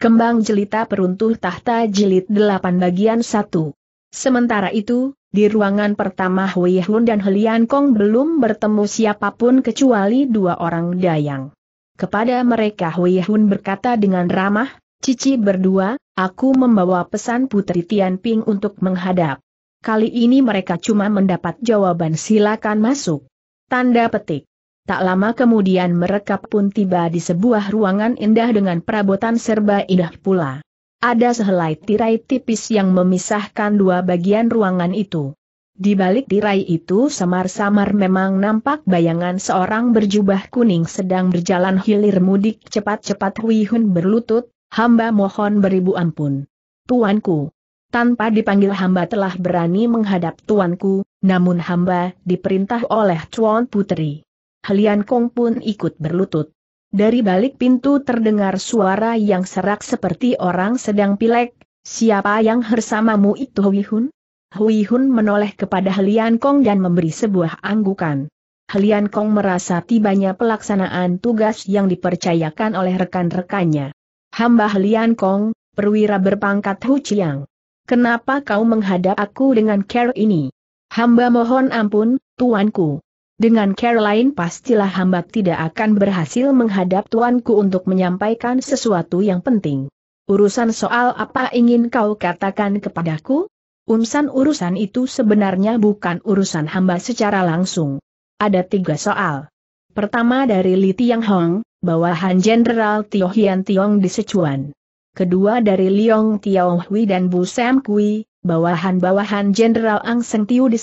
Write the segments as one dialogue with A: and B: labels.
A: Kembang Jelita Peruntuh Tahta Jilid 8 Bagian 1. Sementara itu, di ruangan pertama Hui Hun dan Helian Kong belum bertemu siapapun kecuali dua orang dayang. Kepada mereka Hui Hun berkata dengan ramah, Cici berdua, aku membawa pesan Putri Tian Ping untuk menghadap. Kali ini mereka cuma mendapat jawaban silakan masuk. Tanda petik. Tak lama kemudian mereka pun tiba di sebuah ruangan indah dengan perabotan serba indah pula. Ada sehelai tirai tipis yang memisahkan dua bagian ruangan itu. Di balik tirai itu samar-samar memang nampak bayangan seorang berjubah kuning sedang berjalan hilir mudik cepat-cepat Huihun berlutut, hamba mohon beribu ampun. Tuanku. Tanpa dipanggil hamba telah berani menghadap tuanku, namun hamba diperintah oleh Tuan Putri. Helian Kong pun ikut berlutut. Dari balik pintu terdengar suara yang serak seperti orang sedang pilek, siapa yang hersamamu itu Hui Hun? Hui Hun menoleh kepada Helian Kong dan memberi sebuah anggukan. Helian Kong merasa tibanya pelaksanaan tugas yang dipercayakan oleh rekan-rekannya. Hamba Helian Kong, perwira berpangkat Hu Chiang. Kenapa kau menghadap aku dengan care ini? Hamba mohon ampun, tuanku. Dengan Caroline pastilah hamba tidak akan berhasil menghadap tuanku untuk menyampaikan sesuatu yang penting. Urusan soal apa ingin kau katakan kepadaku? Urusan-urusan itu sebenarnya bukan urusan hamba secara langsung. Ada tiga soal. Pertama dari Li Tiang Hong, bawahan Jenderal Tio Hian Tiong di Sichuan. Kedua dari Liong Tiao Hui dan Bu Sam Kui, bawahan-bawahan Jenderal Ang Seng Tiu di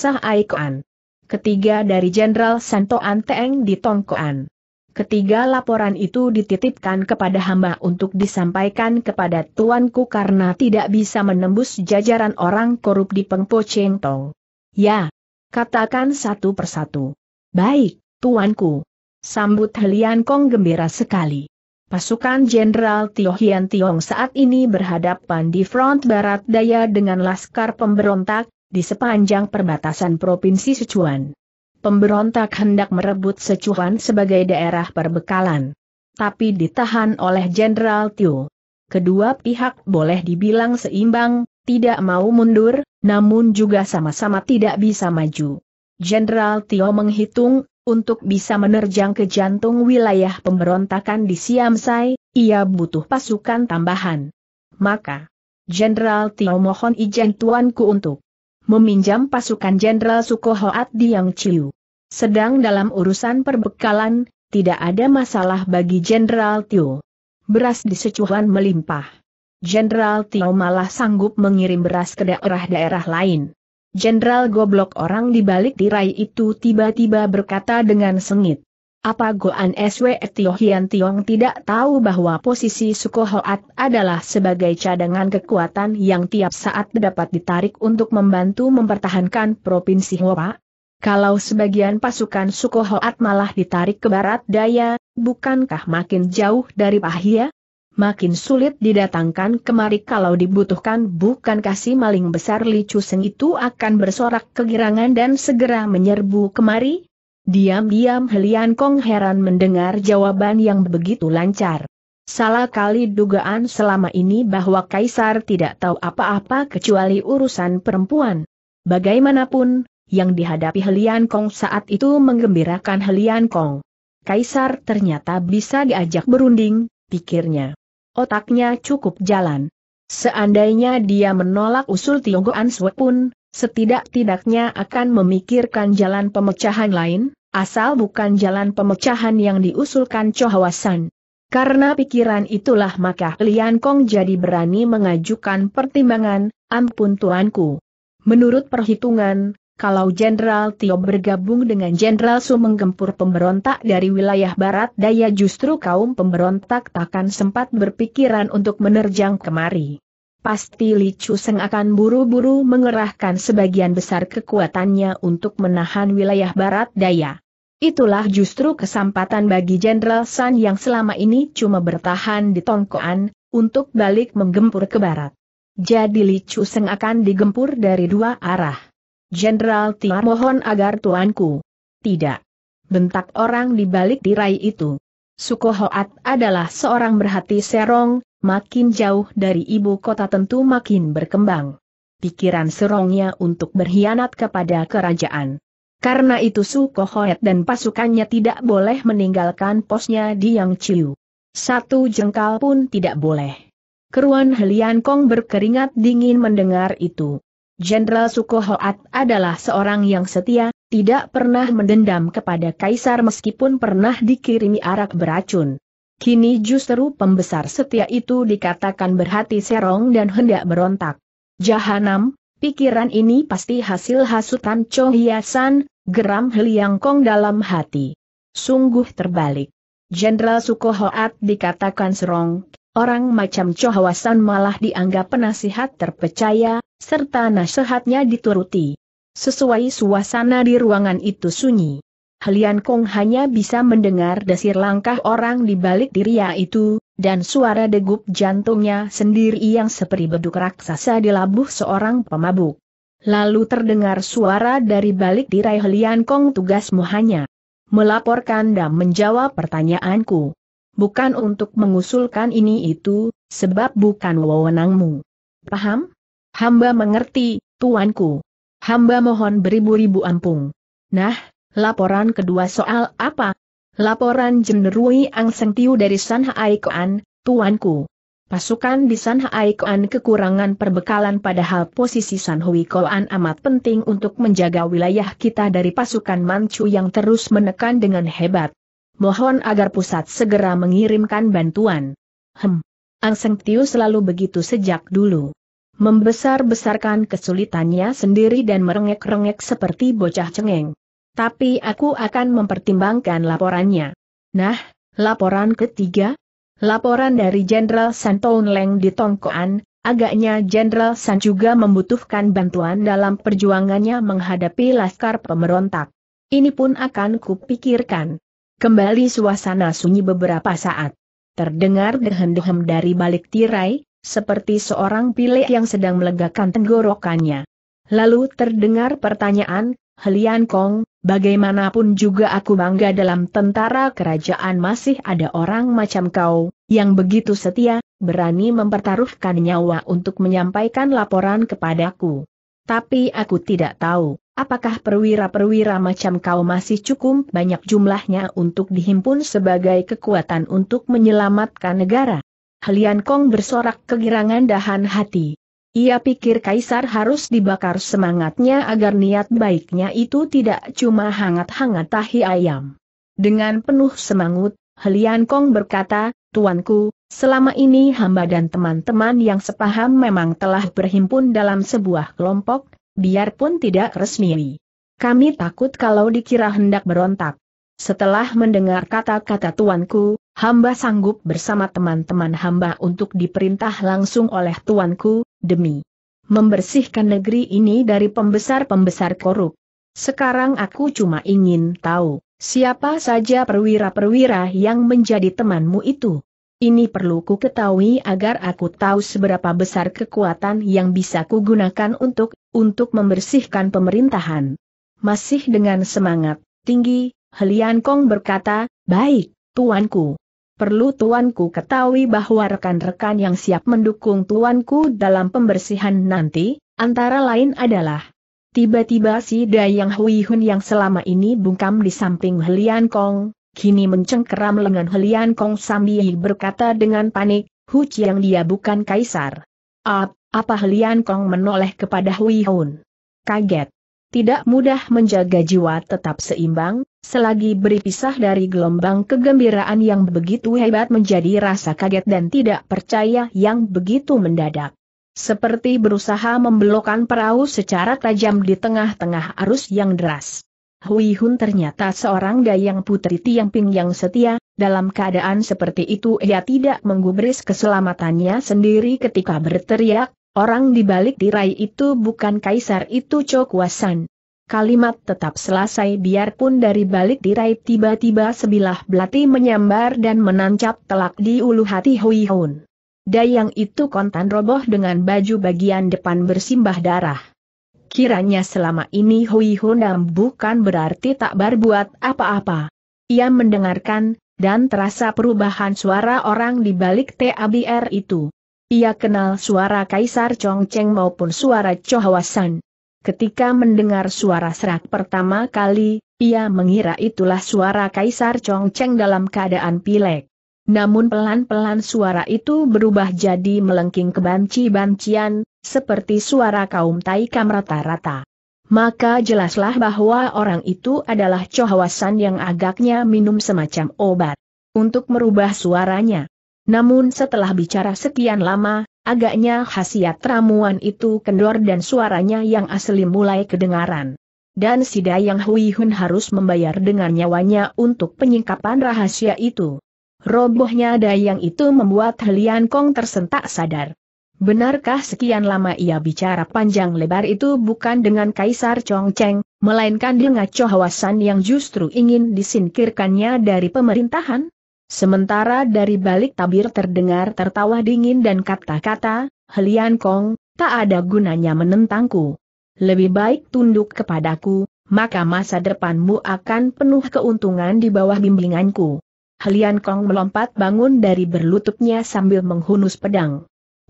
A: Kuan ketiga dari Jenderal Santo Anteng di Tongkoan. Ketiga laporan itu dititipkan kepada hamba untuk disampaikan kepada tuanku karena tidak bisa menembus jajaran orang korup di Pengpo Cheng Tong. Ya, katakan satu persatu. Baik, tuanku. Sambut Helian Kong gembira sekali. Pasukan Jenderal Tio Hian Tiong saat ini berhadapan di front barat daya dengan laskar pemberontak, di sepanjang perbatasan Provinsi Sichuan. Pemberontak hendak merebut Sichuan sebagai daerah perbekalan. Tapi ditahan oleh Jenderal Tio. Kedua pihak boleh dibilang seimbang, tidak mau mundur, namun juga sama-sama tidak bisa maju. Jenderal Tio menghitung, untuk bisa menerjang ke jantung wilayah pemberontakan di Siamsai, ia butuh pasukan tambahan. Maka, Jenderal Tio mohon izin tuanku untuk meminjam pasukan Jenderal Sukohoat yang Chiu. Sedang dalam urusan perbekalan, tidak ada masalah bagi Jenderal Tio. Beras di Sichuan melimpah. Jenderal Tio malah sanggup mengirim beras ke daerah-daerah lain. Jenderal goblok orang di balik tirai itu tiba-tiba berkata dengan sengit. Apa Goan SW Tio Hian Tiong tidak tahu bahwa posisi Suko Hoat adalah sebagai cadangan kekuatan yang tiap saat dapat ditarik untuk membantu mempertahankan Provinsi Hoa? Kalau sebagian pasukan Suko Hoat malah ditarik ke barat daya, bukankah makin jauh dari Pahia? Makin sulit didatangkan kemari kalau dibutuhkan bukan kasih maling besar Licu Seng itu akan bersorak kegirangan dan segera menyerbu kemari? Diam-diam Helian Kong heran mendengar jawaban yang begitu lancar. Salah kali dugaan selama ini bahwa Kaisar tidak tahu apa-apa kecuali urusan perempuan. Bagaimanapun, yang dihadapi Helian Kong saat itu menggembirakan Helian Kong. Kaisar ternyata bisa diajak berunding, pikirnya. Otaknya cukup jalan. Seandainya dia menolak usul Tionggoan Swe pun, setidak-tidaknya akan memikirkan jalan pemecahan lain, Asal bukan jalan pemecahan yang diusulkan Chohawasan. Karena pikiran itulah maka Lian Kong jadi berani mengajukan pertimbangan, ampun tuanku. Menurut perhitungan, kalau Jenderal Tio bergabung dengan Jenderal Su menggempur pemberontak dari wilayah barat daya justru kaum pemberontak takkan sempat berpikiran untuk menerjang kemari. Pasti Li Chuseng akan buru-buru mengerahkan sebagian besar kekuatannya untuk menahan wilayah barat daya. Itulah justru kesempatan bagi Jenderal San yang selama ini cuma bertahan di Tongkoan, untuk balik menggempur ke barat. Jadi Li Chu Seng akan digempur dari dua arah. Jenderal Tiar mohon agar tuanku. Tidak. Bentak orang di balik tirai itu. Sukohoat adalah seorang berhati serong, makin jauh dari ibu kota tentu makin berkembang pikiran serongnya untuk berkhianat kepada kerajaan. Karena itu Su Kohoet dan pasukannya tidak boleh meninggalkan posnya di Yang Chiu. Satu jengkal pun tidak boleh. Keruan Helian Kong berkeringat dingin mendengar itu. Jenderal Sukohoat adalah seorang yang setia, tidak pernah mendendam kepada kaisar meskipun pernah dikirimi arak beracun. Kini justru pembesar setia itu dikatakan berhati serong dan hendak berontak. Jahanam, Pikiran ini pasti hasil hasutan Cho Hiasan, geram Heliang Kong dalam hati. Sungguh terbalik. Jenderal Sukohoat dikatakan serong, orang macam Cho Hawasan malah dianggap penasihat terpercaya, serta nasihatnya dituruti. Sesuai suasana di ruangan itu sunyi. Helian Kong hanya bisa mendengar desir langkah orang di balik diri itu, dan suara degup jantungnya sendiri yang seperti beduk raksasa di labuh seorang pemabuk. Lalu terdengar suara dari balik tirai Helian Kong tugasmu hanya melaporkan dan menjawab pertanyaanku. Bukan untuk mengusulkan ini itu, sebab bukan wewenangmu. Paham? Hamba mengerti, tuanku. Hamba mohon beribu-ribu ampung. Nah, laporan kedua soal apa? Laporan Jenderui Ang Tiu dari Sanhai Koan, Tuanku. Pasukan di Sanhai Koan kekurangan perbekalan padahal posisi Sanhui Koan amat penting untuk menjaga wilayah kita dari pasukan Manchu yang terus menekan dengan hebat. Mohon agar pusat segera mengirimkan bantuan. Hem. Ang Tiu selalu begitu sejak dulu. Membesar-besarkan kesulitannya sendiri dan merengek-rengek seperti bocah cengeng. Tapi aku akan mempertimbangkan laporannya. Nah, laporan ketiga? Laporan dari Jenderal Santoun Leng di Tongkoan, agaknya Jenderal San juga membutuhkan bantuan dalam perjuangannya menghadapi laskar pemberontak. Ini pun akan kupikirkan. Kembali suasana sunyi beberapa saat. Terdengar dehem-dehem dari balik tirai, seperti seorang pilek yang sedang melegakan tenggorokannya. Lalu terdengar pertanyaan, Helian Kong, bagaimanapun juga aku bangga dalam tentara kerajaan masih ada orang macam kau, yang begitu setia, berani mempertaruhkan nyawa untuk menyampaikan laporan kepadaku. Tapi aku tidak tahu, apakah perwira-perwira macam kau masih cukup banyak jumlahnya untuk dihimpun sebagai kekuatan untuk menyelamatkan negara. Helian Kong bersorak kegirangan dahan hati. Ia pikir Kaisar harus dibakar semangatnya agar niat baiknya itu tidak cuma hangat-hangat tahi ayam. Dengan penuh semangat, Helian Kong berkata, Tuanku, selama ini hamba dan teman-teman yang sepaham memang telah berhimpun dalam sebuah kelompok, biarpun tidak resmi. Kami takut kalau dikira hendak berontak. Setelah mendengar kata-kata tuanku, hamba sanggup bersama teman-teman hamba untuk diperintah langsung oleh tuanku, demi membersihkan negeri ini dari pembesar-pembesar korup. Sekarang aku cuma ingin tahu, siapa saja perwira-perwira yang menjadi temanmu itu. Ini perlu ku ketahui agar aku tahu seberapa besar kekuatan yang bisa ku gunakan untuk, untuk membersihkan pemerintahan. Masih dengan semangat tinggi, Helian Kong berkata, baik, tuanku. Perlu tuanku ketahui bahwa rekan-rekan yang siap mendukung tuanku dalam pembersihan nanti, antara lain adalah Tiba-tiba si Dayang Hui Hun yang selama ini bungkam di samping Helian Kong, kini mencengkeram lengan Helian Kong sambil berkata dengan panik, Hu yang dia bukan kaisar. Ap, apa Helian Kong menoleh kepada Hui Hun? Kaget. Tidak mudah menjaga jiwa tetap seimbang, Selagi berpisah dari gelombang kegembiraan yang begitu hebat menjadi rasa kaget dan tidak percaya yang begitu mendadak. Seperti berusaha membelokkan perahu secara tajam di tengah-tengah arus yang deras. Hui Hun ternyata seorang dayang putri Tiang Ping yang setia, dalam keadaan seperti itu ia tidak menggubris keselamatannya sendiri ketika berteriak, orang di balik tirai itu bukan kaisar itu Chokuasan kalimat tetap selesai biarpun dari balik tirai tiba-tiba sebilah belati menyambar dan menancap telak di ulu hati Hui Hun. Dayang itu kontan roboh dengan baju bagian depan bersimbah darah. Kiranya selama ini Hui Hun bukan berarti tak berbuat apa-apa. Ia mendengarkan, dan terasa perubahan suara orang di balik TABR itu. Ia kenal suara Kaisar Chongcheng maupun suara Chohawasan. Ketika mendengar suara serak pertama kali, ia mengira itulah suara Kaisar Chongcheng dalam keadaan pilek. Namun pelan-pelan suara itu berubah jadi melengking kebanci-bancian, seperti suara kaum Taikam rata-rata. Maka jelaslah bahwa orang itu adalah cohawasan yang agaknya minum semacam obat untuk merubah suaranya. Namun setelah bicara sekian lama, Agaknya khasiat ramuan itu kendor dan suaranya yang asli mulai kedengaran. Dan si Dayang Hui Hun harus membayar dengan nyawanya untuk penyingkapan rahasia itu. Robohnya Dayang itu membuat Helian Kong tersentak sadar. Benarkah sekian lama ia bicara panjang lebar itu bukan dengan Kaisar Chong Cheng, melainkan dengan Hwasan yang justru ingin disingkirkannya dari pemerintahan? Sementara dari balik tabir terdengar tertawa dingin dan kata-kata, Helian Kong, tak ada gunanya menentangku. Lebih baik tunduk kepadaku, maka masa depanmu akan penuh keuntungan di bawah bimbinganku. Helian Kong melompat bangun dari berlututnya sambil menghunus pedang.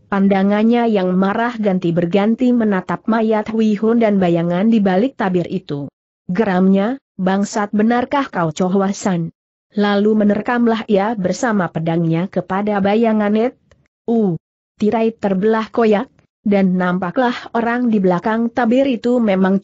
A: Pandangannya yang marah ganti berganti menatap mayat Hui Hun dan bayangan di balik tabir itu. Geramnya, bangsat benarkah kau Chohwasan? Lalu menerkamlah ia bersama pedangnya kepada bayangan Net. Uh, tirai terbelah koyak, dan nampaklah orang di belakang tabir itu memang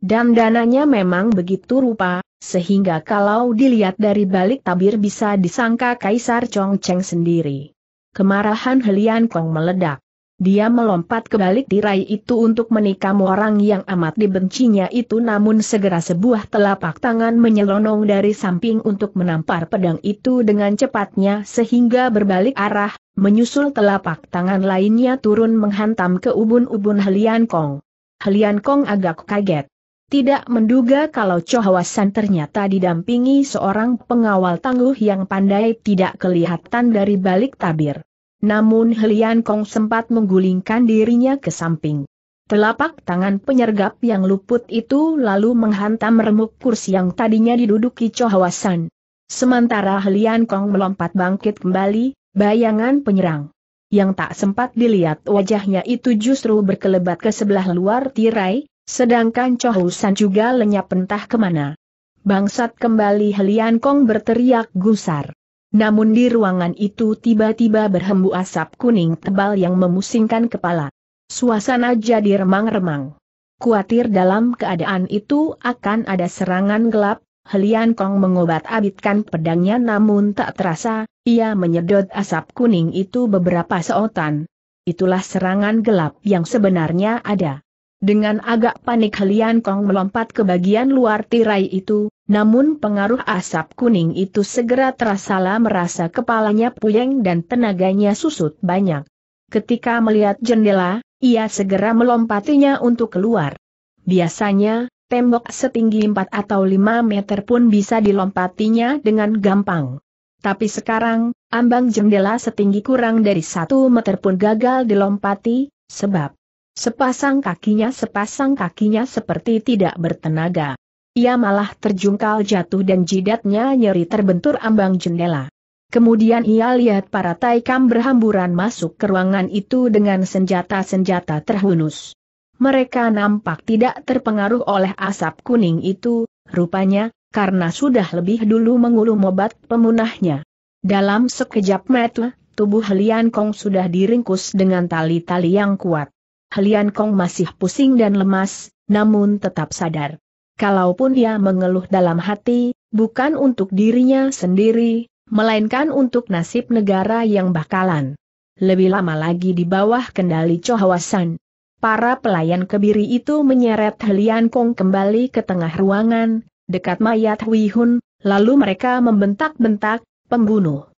A: dan dananya memang begitu rupa, sehingga kalau dilihat dari balik tabir bisa disangka Kaisar Chong Cheng sendiri. Kemarahan Helian Kong meledak. Dia melompat ke balik tirai itu untuk menikam orang yang amat dibencinya itu namun segera sebuah telapak tangan menyelonong dari samping untuk menampar pedang itu dengan cepatnya sehingga berbalik arah, menyusul telapak tangan lainnya turun menghantam ke ubun-ubun Helian Kong. Helian Kong agak kaget. Tidak menduga kalau Chohwasan ternyata didampingi seorang pengawal tangguh yang pandai tidak kelihatan dari balik tabir. Namun Helian Kong sempat menggulingkan dirinya ke samping. Telapak tangan penyergap yang luput itu lalu menghantam remuk kursi yang tadinya diduduki Chohawasan. Sementara Helian Kong melompat bangkit kembali, bayangan penyerang. Yang tak sempat dilihat wajahnya itu justru berkelebat ke sebelah luar tirai, sedangkan Chohwasan juga lenyap entah kemana. Bangsat kembali Helian Kong berteriak gusar. Namun di ruangan itu tiba-tiba berhembu asap kuning tebal yang memusingkan kepala. Suasana jadi remang-remang. Kuatir dalam keadaan itu akan ada serangan gelap, Helian Kong mengobat-abitkan pedangnya namun tak terasa, ia menyedot asap kuning itu beberapa seotan. Itulah serangan gelap yang sebenarnya ada. Dengan agak panik Helian Kong melompat ke bagian luar tirai itu, namun pengaruh asap kuning itu segera terasa, terasalah merasa kepalanya puyeng dan tenaganya susut banyak. Ketika melihat jendela, ia segera melompatinya untuk keluar. Biasanya, tembok setinggi 4 atau 5 meter pun bisa dilompatinya dengan gampang. Tapi sekarang, ambang jendela setinggi kurang dari 1 meter pun gagal dilompati, sebab Sepasang kakinya sepasang kakinya seperti tidak bertenaga. Ia malah terjungkal jatuh dan jidatnya nyeri terbentur ambang jendela. Kemudian ia lihat para taikam berhamburan masuk ke ruangan itu dengan senjata-senjata terhunus. Mereka nampak tidak terpengaruh oleh asap kuning itu, rupanya, karena sudah lebih dulu mengulum obat pemunahnya. Dalam sekejap mata, tubuh Lian Kong sudah diringkus dengan tali-tali yang kuat. Helian Kong masih pusing dan lemas, namun tetap sadar. Kalaupun dia mengeluh dalam hati, bukan untuk dirinya sendiri, melainkan untuk nasib negara yang bakalan lebih lama lagi di bawah kendali Chohawasan. Para pelayan kebiri itu menyeret Helian Kong kembali ke tengah ruangan, dekat mayat Hui Hun, lalu mereka membentak-bentak, pembunuh.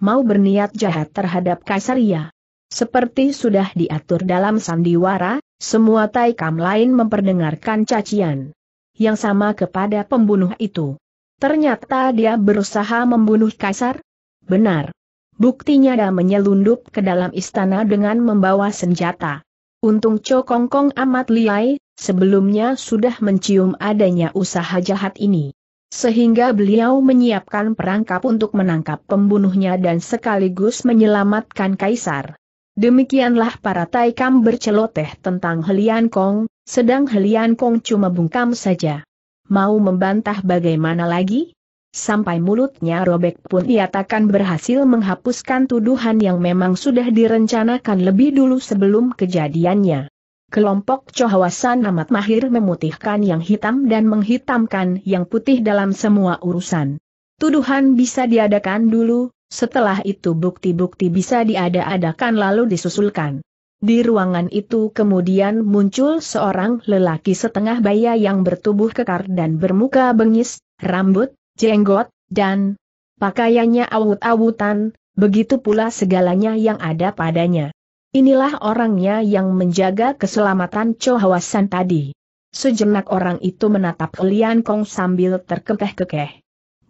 A: Mau berniat jahat terhadap Kaisaria. Seperti sudah diatur dalam sandiwara, semua taikam lain memperdengarkan cacian yang sama kepada pembunuh itu. Ternyata dia berusaha membunuh Kaisar? Benar. Buktinya dia menyelundup ke dalam istana dengan membawa senjata. Untung Cokongkong amat liai, sebelumnya sudah mencium adanya usaha jahat ini. Sehingga beliau menyiapkan perangkap untuk menangkap pembunuhnya dan sekaligus menyelamatkan Kaisar. Demikianlah para Taikam berceloteh tentang Helian Kong, sedang Helian Kong cuma bungkam saja. Mau membantah bagaimana lagi? Sampai mulutnya robek pun ia takkan berhasil menghapuskan tuduhan yang memang sudah direncanakan lebih dulu sebelum kejadiannya. Kelompok Cohawasan amat mahir memutihkan yang hitam dan menghitamkan yang putih dalam semua urusan. Tuduhan bisa diadakan dulu, setelah itu bukti-bukti bisa diada-adakan lalu disusulkan. Di ruangan itu kemudian muncul seorang lelaki setengah baya yang bertubuh kekar dan bermuka bengis, rambut, jenggot, dan pakaiannya awut-awutan, begitu pula segalanya yang ada padanya. Inilah orangnya yang menjaga keselamatan Chohawasan tadi. Sejenak orang itu menatap Lian Kong sambil terkekeh-kekeh.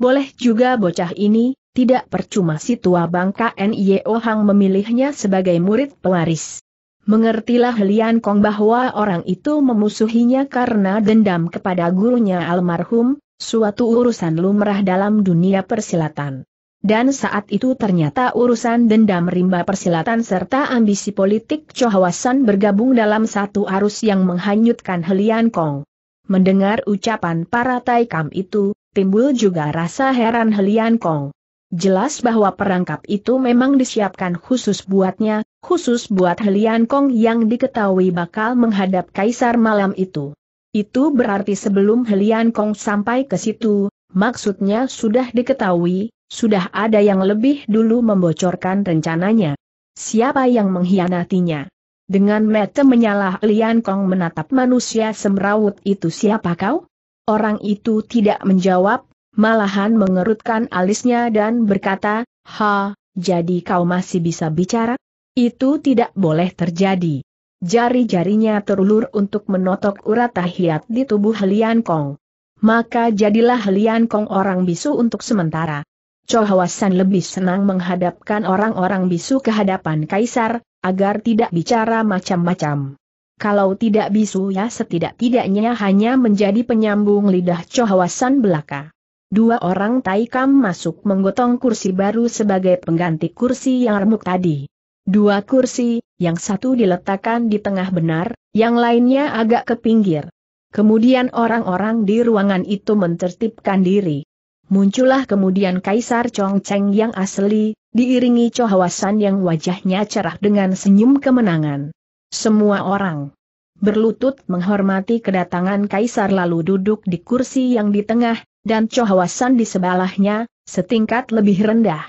A: Boleh juga bocah ini, tidak percuma si tua bangka Nye Hang memilihnya sebagai murid pewaris. Mengertilah Lian Kong bahwa orang itu memusuhinya karena dendam kepada gurunya almarhum, suatu urusan lumrah dalam dunia persilatan. Dan saat itu ternyata urusan dendam rimba persilatan serta ambisi politik Chohawasan bergabung dalam satu arus yang menghanyutkan Helian Kong. Mendengar ucapan para Taikam itu, timbul juga rasa heran Helian Kong. Jelas bahwa perangkap itu memang disiapkan khusus buatnya, khusus buat Helian Kong yang diketahui bakal menghadap kaisar malam itu. Itu berarti sebelum Helian Kong sampai ke situ, maksudnya sudah diketahui, sudah ada yang lebih dulu membocorkan rencananya. Siapa yang mengkhianatinya? Dengan mata menyala Helian Kong menatap manusia semrawut itu siapa kau? Orang itu tidak menjawab, malahan mengerutkan alisnya dan berkata, Ha, jadi kau masih bisa bicara? Itu tidak boleh terjadi. Jari-jarinya terulur untuk menotok urat tahiyat di tubuh Lian Kong. Maka jadilah Lian Kong orang bisu untuk sementara. Chohawasan lebih senang menghadapkan orang-orang bisu ke hadapan kaisar, agar tidak bicara macam-macam. Kalau tidak bisu ya setidak-tidaknya hanya menjadi penyambung lidah cohawasan belaka. Dua orang Taikam masuk menggotong kursi baru sebagai pengganti kursi yang remuk tadi. Dua kursi, yang satu diletakkan di tengah benar, yang lainnya agak ke pinggir. Kemudian orang-orang di ruangan itu mentertibkan diri. Muncullah kemudian Kaisar Chongcheng yang asli, diiringi Chohawasan yang wajahnya cerah dengan senyum kemenangan. Semua orang berlutut menghormati kedatangan Kaisar lalu duduk di kursi yang di tengah, dan Chohawasan di sebelahnya, setingkat lebih rendah.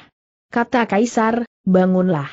A: Kata Kaisar, bangunlah.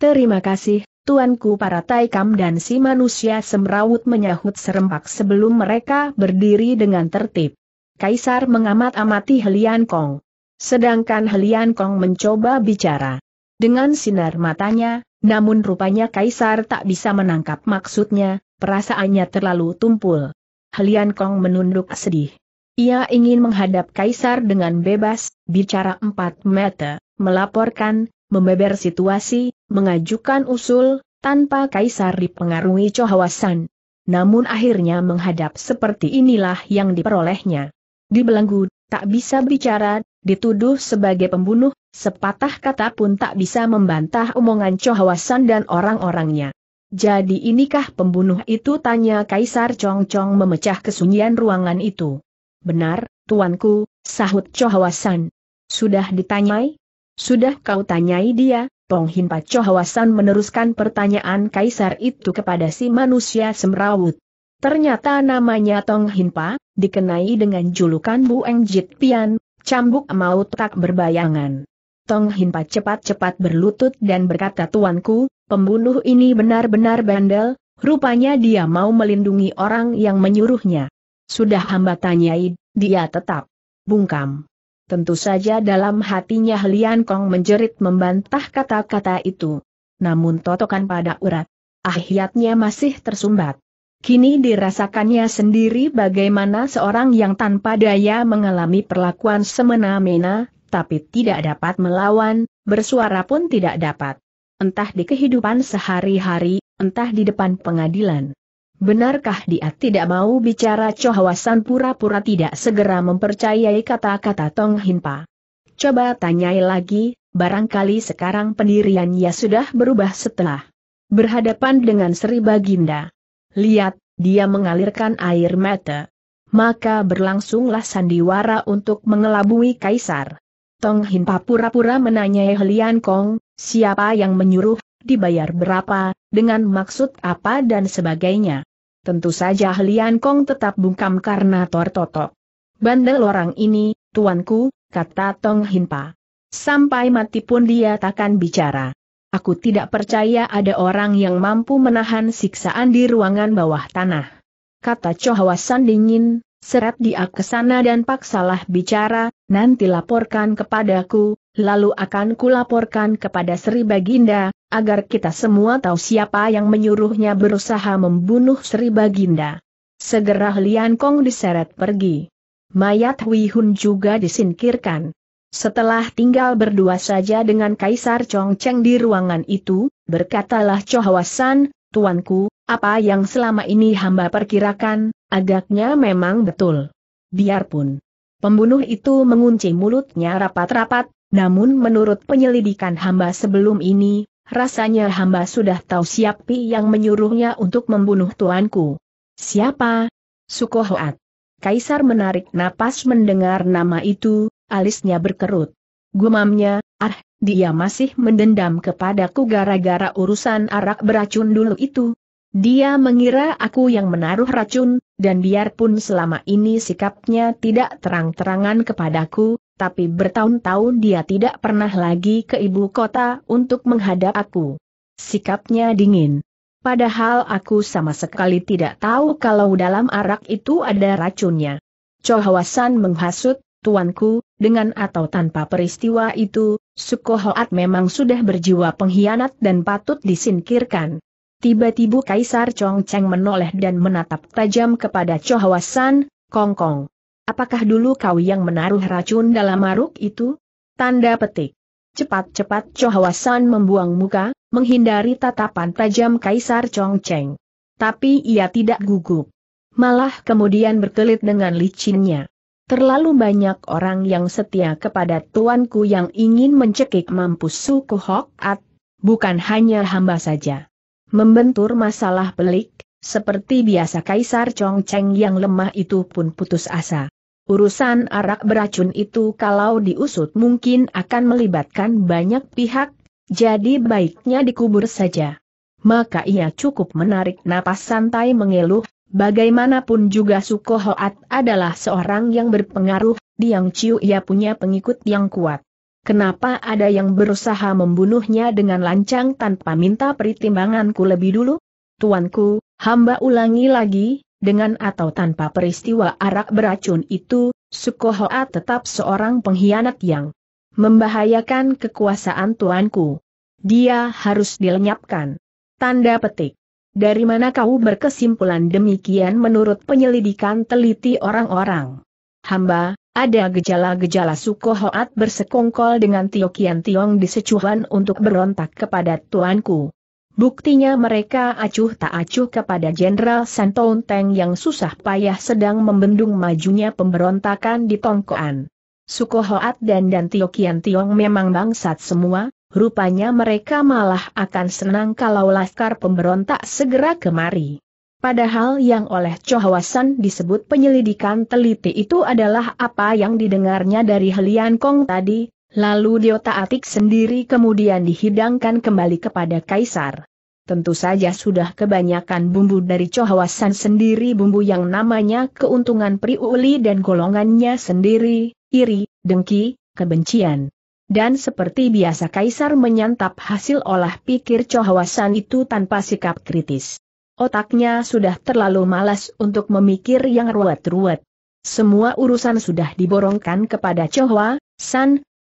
A: Terima kasih, Tuanku para Taikam dan si manusia semrawut menyahut serempak sebelum mereka berdiri dengan tertib. Kaisar mengamat-amati Helian Kong. Sedangkan Helian Kong mencoba bicara. Dengan sinar matanya, namun rupanya Kaisar tak bisa menangkap maksudnya, perasaannya terlalu tumpul. Helian Kong menunduk sedih. Ia ingin menghadap kaisar dengan bebas, bicara empat mata, melaporkan, membeber situasi, mengajukan usul, tanpa kaisar dipengaruhi cohawasan. Namun akhirnya menghadap seperti inilah yang diperolehnya. Dibelenggu, tak bisa bicara, dituduh sebagai pembunuh, sepatah kata pun tak bisa membantah omongan cohawasan dan orang-orangnya. Jadi inikah pembunuh itu tanya Kaisar Chong memecah kesunyian ruangan itu. Benar, tuanku, sahut Chohawasan. Sudah ditanyai? Sudah kau tanyai dia, Tong Hinpa Chohawasan meneruskan pertanyaan kaisar itu kepada si manusia semrawut. Ternyata namanya Tong Hinpa, dikenai dengan julukan Bu Jit Pian, cambuk maut tak berbayangan. Tong Hinpa cepat-cepat berlutut dan berkata tuanku, pembunuh ini benar-benar bandel, rupanya dia mau melindungi orang yang menyuruhnya. Sudah hamba tanyai, dia tetap bungkam. Tentu saja dalam hatinya Lian Kong menjerit membantah kata-kata itu. Namun totokan pada urat. akhirnya masih tersumbat. Kini dirasakannya sendiri bagaimana seorang yang tanpa daya mengalami perlakuan semena-mena, tapi tidak dapat melawan, bersuara pun tidak dapat. Entah di kehidupan sehari-hari, entah di depan pengadilan. Benarkah dia tidak mau bicara Cohwasan pura-pura tidak segera mempercayai kata-kata Tong Hinpa? Coba tanyai lagi, barangkali sekarang pendiriannya sudah berubah setelah berhadapan dengan Sri Baginda. Lihat, dia mengalirkan air mata. Maka berlangsunglah sandiwara untuk mengelabui kaisar. Tong Hinpa pura-pura menanyai Helian Kong, siapa yang menyuruh, dibayar berapa, dengan maksud apa dan sebagainya. Tentu saja Lian Kong tetap bungkam karena tortotok. Bandel orang ini, tuanku, kata Tong Hinpa. Sampai mati pun dia takkan bicara. Aku tidak percaya ada orang yang mampu menahan siksaan di ruangan bawah tanah. Kata Chohawasan dingin, seret dia ke sana dan paksalah bicara, nanti laporkan kepadaku, lalu akan kulaporkan kepada Sri Baginda, agar kita semua tahu siapa yang menyuruhnya berusaha membunuh Sri Baginda. Segera Lian Kong diseret pergi. Mayat Hui Hun juga disingkirkan. Setelah tinggal berdua saja dengan Kaisar Chong Cheng di ruangan itu, berkatalah Chohwasan, Tuanku, apa yang selama ini hamba perkirakan, agaknya memang betul. Biarpun pembunuh itu mengunci mulutnya rapat-rapat, namun menurut penyelidikan hamba sebelum ini, rasanya hamba sudah tahu siapa yang menyuruhnya untuk membunuh tuanku. Siapa? Sukohoat. Kaisar menarik napas mendengar nama itu, alisnya berkerut. Gumamnya, ah, dia masih mendendam kepadaku gara-gara urusan arak beracun dulu itu. Dia mengira aku yang menaruh racun, dan biarpun selama ini sikapnya tidak terang-terangan kepadaku, tapi bertahun-tahun dia tidak pernah lagi ke ibu kota untuk menghadap aku. Sikapnya dingin. Padahal aku sama sekali tidak tahu kalau dalam arak itu ada racunnya. Chohawasan menghasut, tuanku, dengan atau tanpa peristiwa itu, Sukohoat memang sudah berjiwa pengkhianat dan patut disingkirkan. Tiba-tiba Kaisar Chongcheng menoleh dan menatap tajam kepada Chohawasan, Kongkong. Apakah dulu kau yang menaruh racun dalam maruk itu? Tanda petik. Cepat-cepat Chohawasan membuang muka, menghindari tatapan tajam Kaisar Chongcheng. Tapi ia tidak gugup. Malah kemudian berkelit dengan licinnya. Terlalu banyak orang yang setia kepada tuanku yang ingin mencekik mampus suku Hokat, bukan hanya hamba saja. Membentur masalah pelik, seperti biasa Kaisar Chongcheng yang lemah itu pun putus asa. Urusan arak beracun itu kalau diusut mungkin akan melibatkan banyak pihak, jadi baiknya dikubur saja. Maka ia cukup menarik napas santai mengeluh, bagaimanapun juga Suko adalah seorang yang berpengaruh, Diang Ciu ia punya pengikut yang kuat. Kenapa ada yang berusaha membunuhnya dengan lancang tanpa minta pertimbanganku lebih dulu? Tuanku, hamba ulangi lagi, dengan atau tanpa peristiwa arak beracun itu, Sukohoa tetap seorang pengkhianat yang membahayakan kekuasaan tuanku. Dia harus dilenyapkan. Tanda petik. Dari mana kau berkesimpulan demikian menurut penyelidikan teliti orang-orang? Hamba, ada gejala-gejala suku Hoat bersekongkol dengan Tio Kian Tiong di Secuhan untuk berontak kepada tuanku. Buktinya mereka acuh tak acuh kepada Jenderal Santon Teng yang susah payah sedang membendung majunya pemberontakan di Tongkoan. Sukohoat dan dan Tio Tiong memang bangsat semua, rupanya mereka malah akan senang kalau laskar pemberontak segera kemari. Padahal yang oleh Chohawasan disebut penyelidikan teliti itu adalah apa yang didengarnya dari Helian Kong tadi, Lalu diota atik sendiri kemudian dihidangkan kembali kepada kaisar. Tentu saja sudah kebanyakan bumbu dari cohawasan sendiri bumbu yang namanya keuntungan priuli dan golongannya sendiri, iri, dengki, kebencian. Dan seperti biasa kaisar menyantap hasil olah pikir cohawasan itu tanpa sikap kritis. Otaknya sudah terlalu malas untuk memikir yang ruwet-ruwet. Semua urusan sudah diborongkan kepada Chohwa,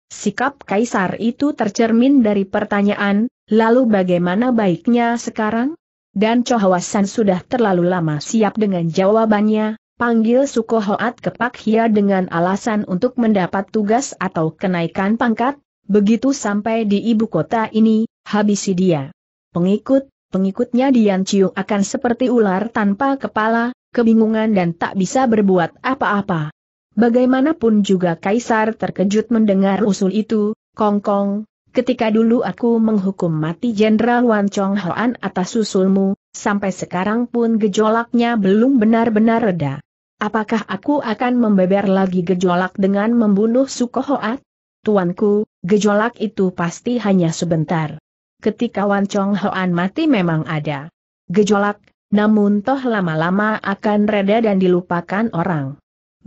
A: Sikap kaisar itu tercermin dari pertanyaan, lalu bagaimana baiknya sekarang? Dan Chohawasan sudah terlalu lama siap dengan jawabannya, panggil Sukohoat ke Pak Hia dengan alasan untuk mendapat tugas atau kenaikan pangkat, begitu sampai di ibu kota ini, habisi dia. Pengikut, pengikutnya Dian Chiu akan seperti ular tanpa kepala, kebingungan dan tak bisa berbuat apa-apa. Bagaimanapun juga Kaisar terkejut mendengar usul itu, Kongkong. Kong, ketika dulu aku menghukum mati Jenderal Wan Chong Hoan atas usulmu, sampai sekarang pun gejolaknya belum benar-benar reda. Apakah aku akan membeber lagi gejolak dengan membunuh Suko Hoat? Tuanku, gejolak itu pasti hanya sebentar. Ketika Wan Chong Hoan mati memang ada gejolak, namun toh lama-lama akan reda dan dilupakan orang.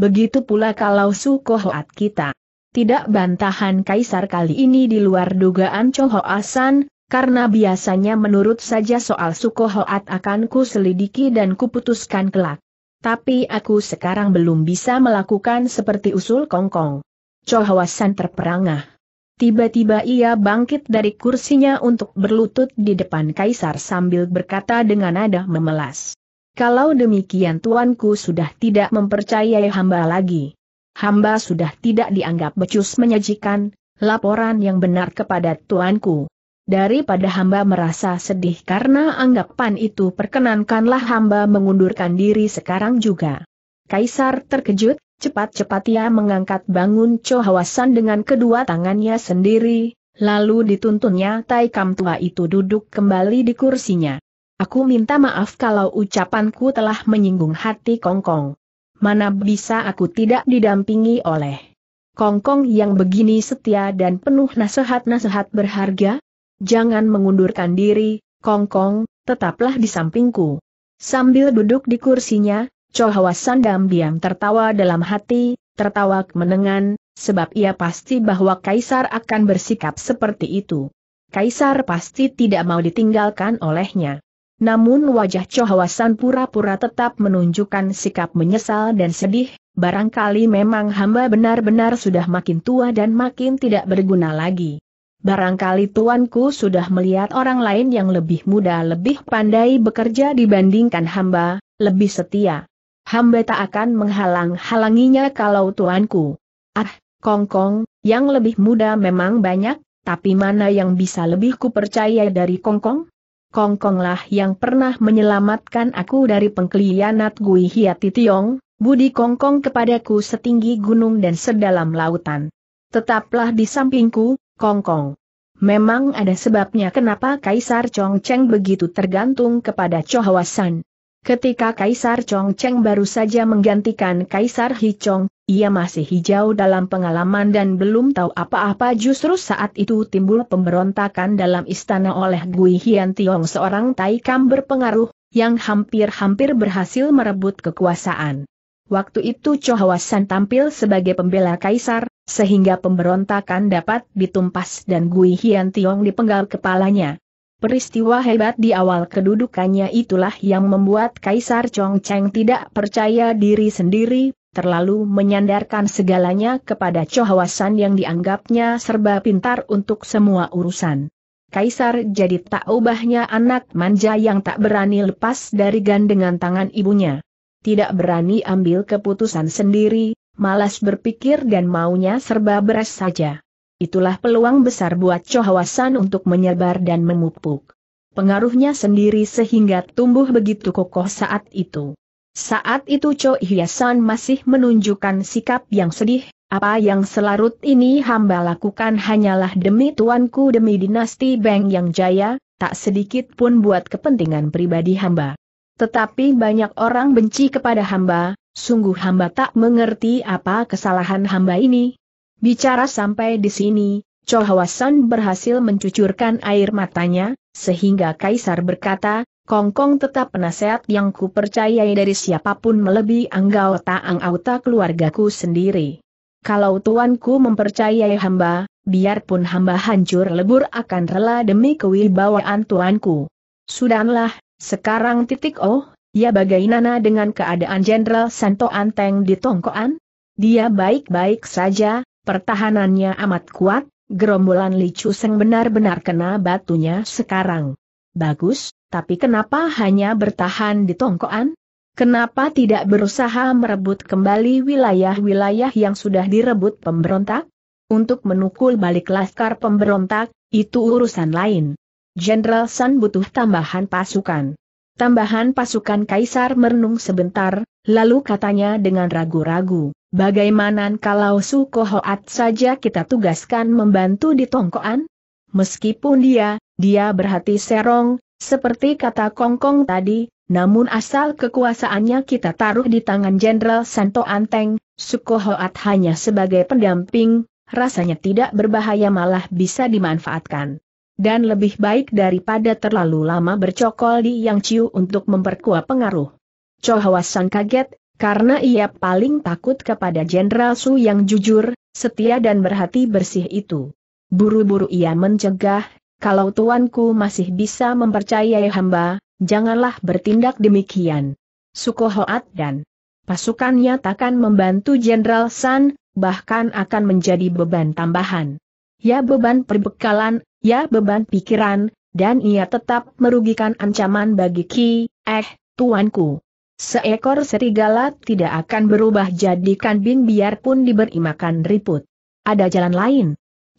A: Begitu pula kalau sukohoat kita. Tidak bantahan kaisar kali ini di luar dugaan Chohoasan, karena biasanya menurut saja soal sukohoat akan ku selidiki dan kuputuskan kelak. Tapi aku sekarang belum bisa melakukan seperti usul kongkong. Chohoasan terperangah. Tiba-tiba ia bangkit dari kursinya untuk berlutut di depan kaisar sambil berkata dengan nada memelas. Kalau demikian tuanku sudah tidak mempercayai hamba lagi. Hamba sudah tidak dianggap becus menyajikan laporan yang benar kepada tuanku. Daripada hamba merasa sedih karena anggapan itu perkenankanlah hamba mengundurkan diri sekarang juga. Kaisar terkejut, cepat-cepat ia mengangkat bangun cohawasan dengan kedua tangannya sendiri, lalu dituntunnya Taikam tua itu duduk kembali di kursinya. Aku minta maaf kalau ucapanku telah menyinggung hati Kongkong. Mana bisa aku tidak didampingi oleh Kongkong yang begini setia dan penuh nasihat-nasihat berharga? Jangan mengundurkan diri, Kongkong, tetaplah di sampingku. Sambil duduk di kursinya, Chohawa Sandam diam tertawa dalam hati, tertawa kemenangan, sebab ia pasti bahwa Kaisar akan bersikap seperti itu. Kaisar pasti tidak mau ditinggalkan olehnya. Namun wajah Cohawasan pura-pura tetap menunjukkan sikap menyesal dan sedih, barangkali memang hamba benar-benar sudah makin tua dan makin tidak berguna lagi. Barangkali tuanku sudah melihat orang lain yang lebih muda lebih pandai bekerja dibandingkan hamba, lebih setia. Hamba tak akan menghalang-halanginya kalau tuanku. Ah, Kongkong, yang lebih muda memang banyak, tapi mana yang bisa lebih kupercaya dari Kongkong? Kongkonglah yang pernah menyelamatkan aku dari pengkhianat Gui Hiati Tiong, budi Kongkong kepadaku setinggi gunung dan sedalam lautan. Tetaplah di sampingku, Kongkong. Memang ada sebabnya kenapa Kaisar Chongcheng begitu tergantung kepada Chohwasan. Ketika Kaisar Chongcheng baru saja menggantikan Kaisar Hichong, ia masih hijau dalam pengalaman dan belum tahu apa-apa justru saat itu timbul pemberontakan dalam istana oleh Gui Hian Tiong seorang Taikam berpengaruh, yang hampir-hampir berhasil merebut kekuasaan. Waktu itu Chohawasan tampil sebagai pembela kaisar, sehingga pemberontakan dapat ditumpas dan Gui Hian Tiong dipenggal kepalanya. Peristiwa hebat di awal kedudukannya itulah yang membuat Kaisar Chong Cheng tidak percaya diri sendiri, terlalu menyandarkan segalanya kepada Chohawasan yang dianggapnya serba pintar untuk semua urusan. Kaisar jadi tak ubahnya anak manja yang tak berani lepas dari gandengan tangan ibunya. Tidak berani ambil keputusan sendiri, malas berpikir dan maunya serba beres saja. Itulah peluang besar buat Chohawasan untuk menyebar dan memupuk. Pengaruhnya sendiri sehingga tumbuh begitu kokoh saat itu. Saat itu Cho Hiasan masih menunjukkan sikap yang sedih, apa yang selarut ini hamba lakukan hanyalah demi tuanku demi dinasti Beng yang jaya, tak sedikit pun buat kepentingan pribadi hamba. Tetapi banyak orang benci kepada hamba, sungguh hamba tak mengerti apa kesalahan hamba ini. Bicara sampai di sini, Cho Hawasan berhasil mencucurkan air matanya, sehingga Kaisar berkata, Kongkong tetap penasehat yang ku percayai dari siapapun melebihi anggota anggota keluargaku sendiri. Kalau tuanku mempercayai hamba, biarpun hamba hancur lebur akan rela demi kewibawaan tuanku. Sudahlah, sekarang titik oh, ya bagaimana dengan keadaan Jenderal Santo Anteng di Tongkoan? Dia baik-baik saja, pertahanannya amat kuat, gerombolan Licu Seng benar-benar kena batunya sekarang. Bagus, tapi kenapa hanya bertahan di Tongkoan? Kenapa tidak berusaha merebut kembali wilayah-wilayah yang sudah direbut pemberontak? Untuk menukul balik laskar pemberontak, itu urusan lain. Jenderal San butuh tambahan pasukan. Tambahan pasukan Kaisar merenung sebentar, lalu katanya dengan ragu-ragu, bagaimana kalau Sukohoat saja kita tugaskan membantu di Tongkoan? Meskipun dia, dia berhati serong, seperti kata Kongkong tadi, namun asal kekuasaannya kita taruh di tangan Jenderal Santo Anteng, Sukohoat hanya sebagai pendamping, rasanya tidak berbahaya malah bisa dimanfaatkan. Dan lebih baik daripada terlalu lama bercokol di Yang Ciu untuk memperkuat pengaruh. Chohawasan sang kaget, karena ia paling takut kepada Jenderal Su yang jujur, setia dan berhati bersih itu. Buru-buru ia mencegah, kalau tuanku masih bisa mempercayai hamba, janganlah bertindak demikian. Sukohoat dan pasukannya takkan membantu Jenderal San, bahkan akan menjadi beban tambahan. Ya beban perbekalan, ya beban pikiran, dan ia tetap merugikan ancaman bagi Ki, eh, tuanku. Seekor serigala tidak akan berubah jadi kambing biarpun diberi makan riput. Ada jalan lain.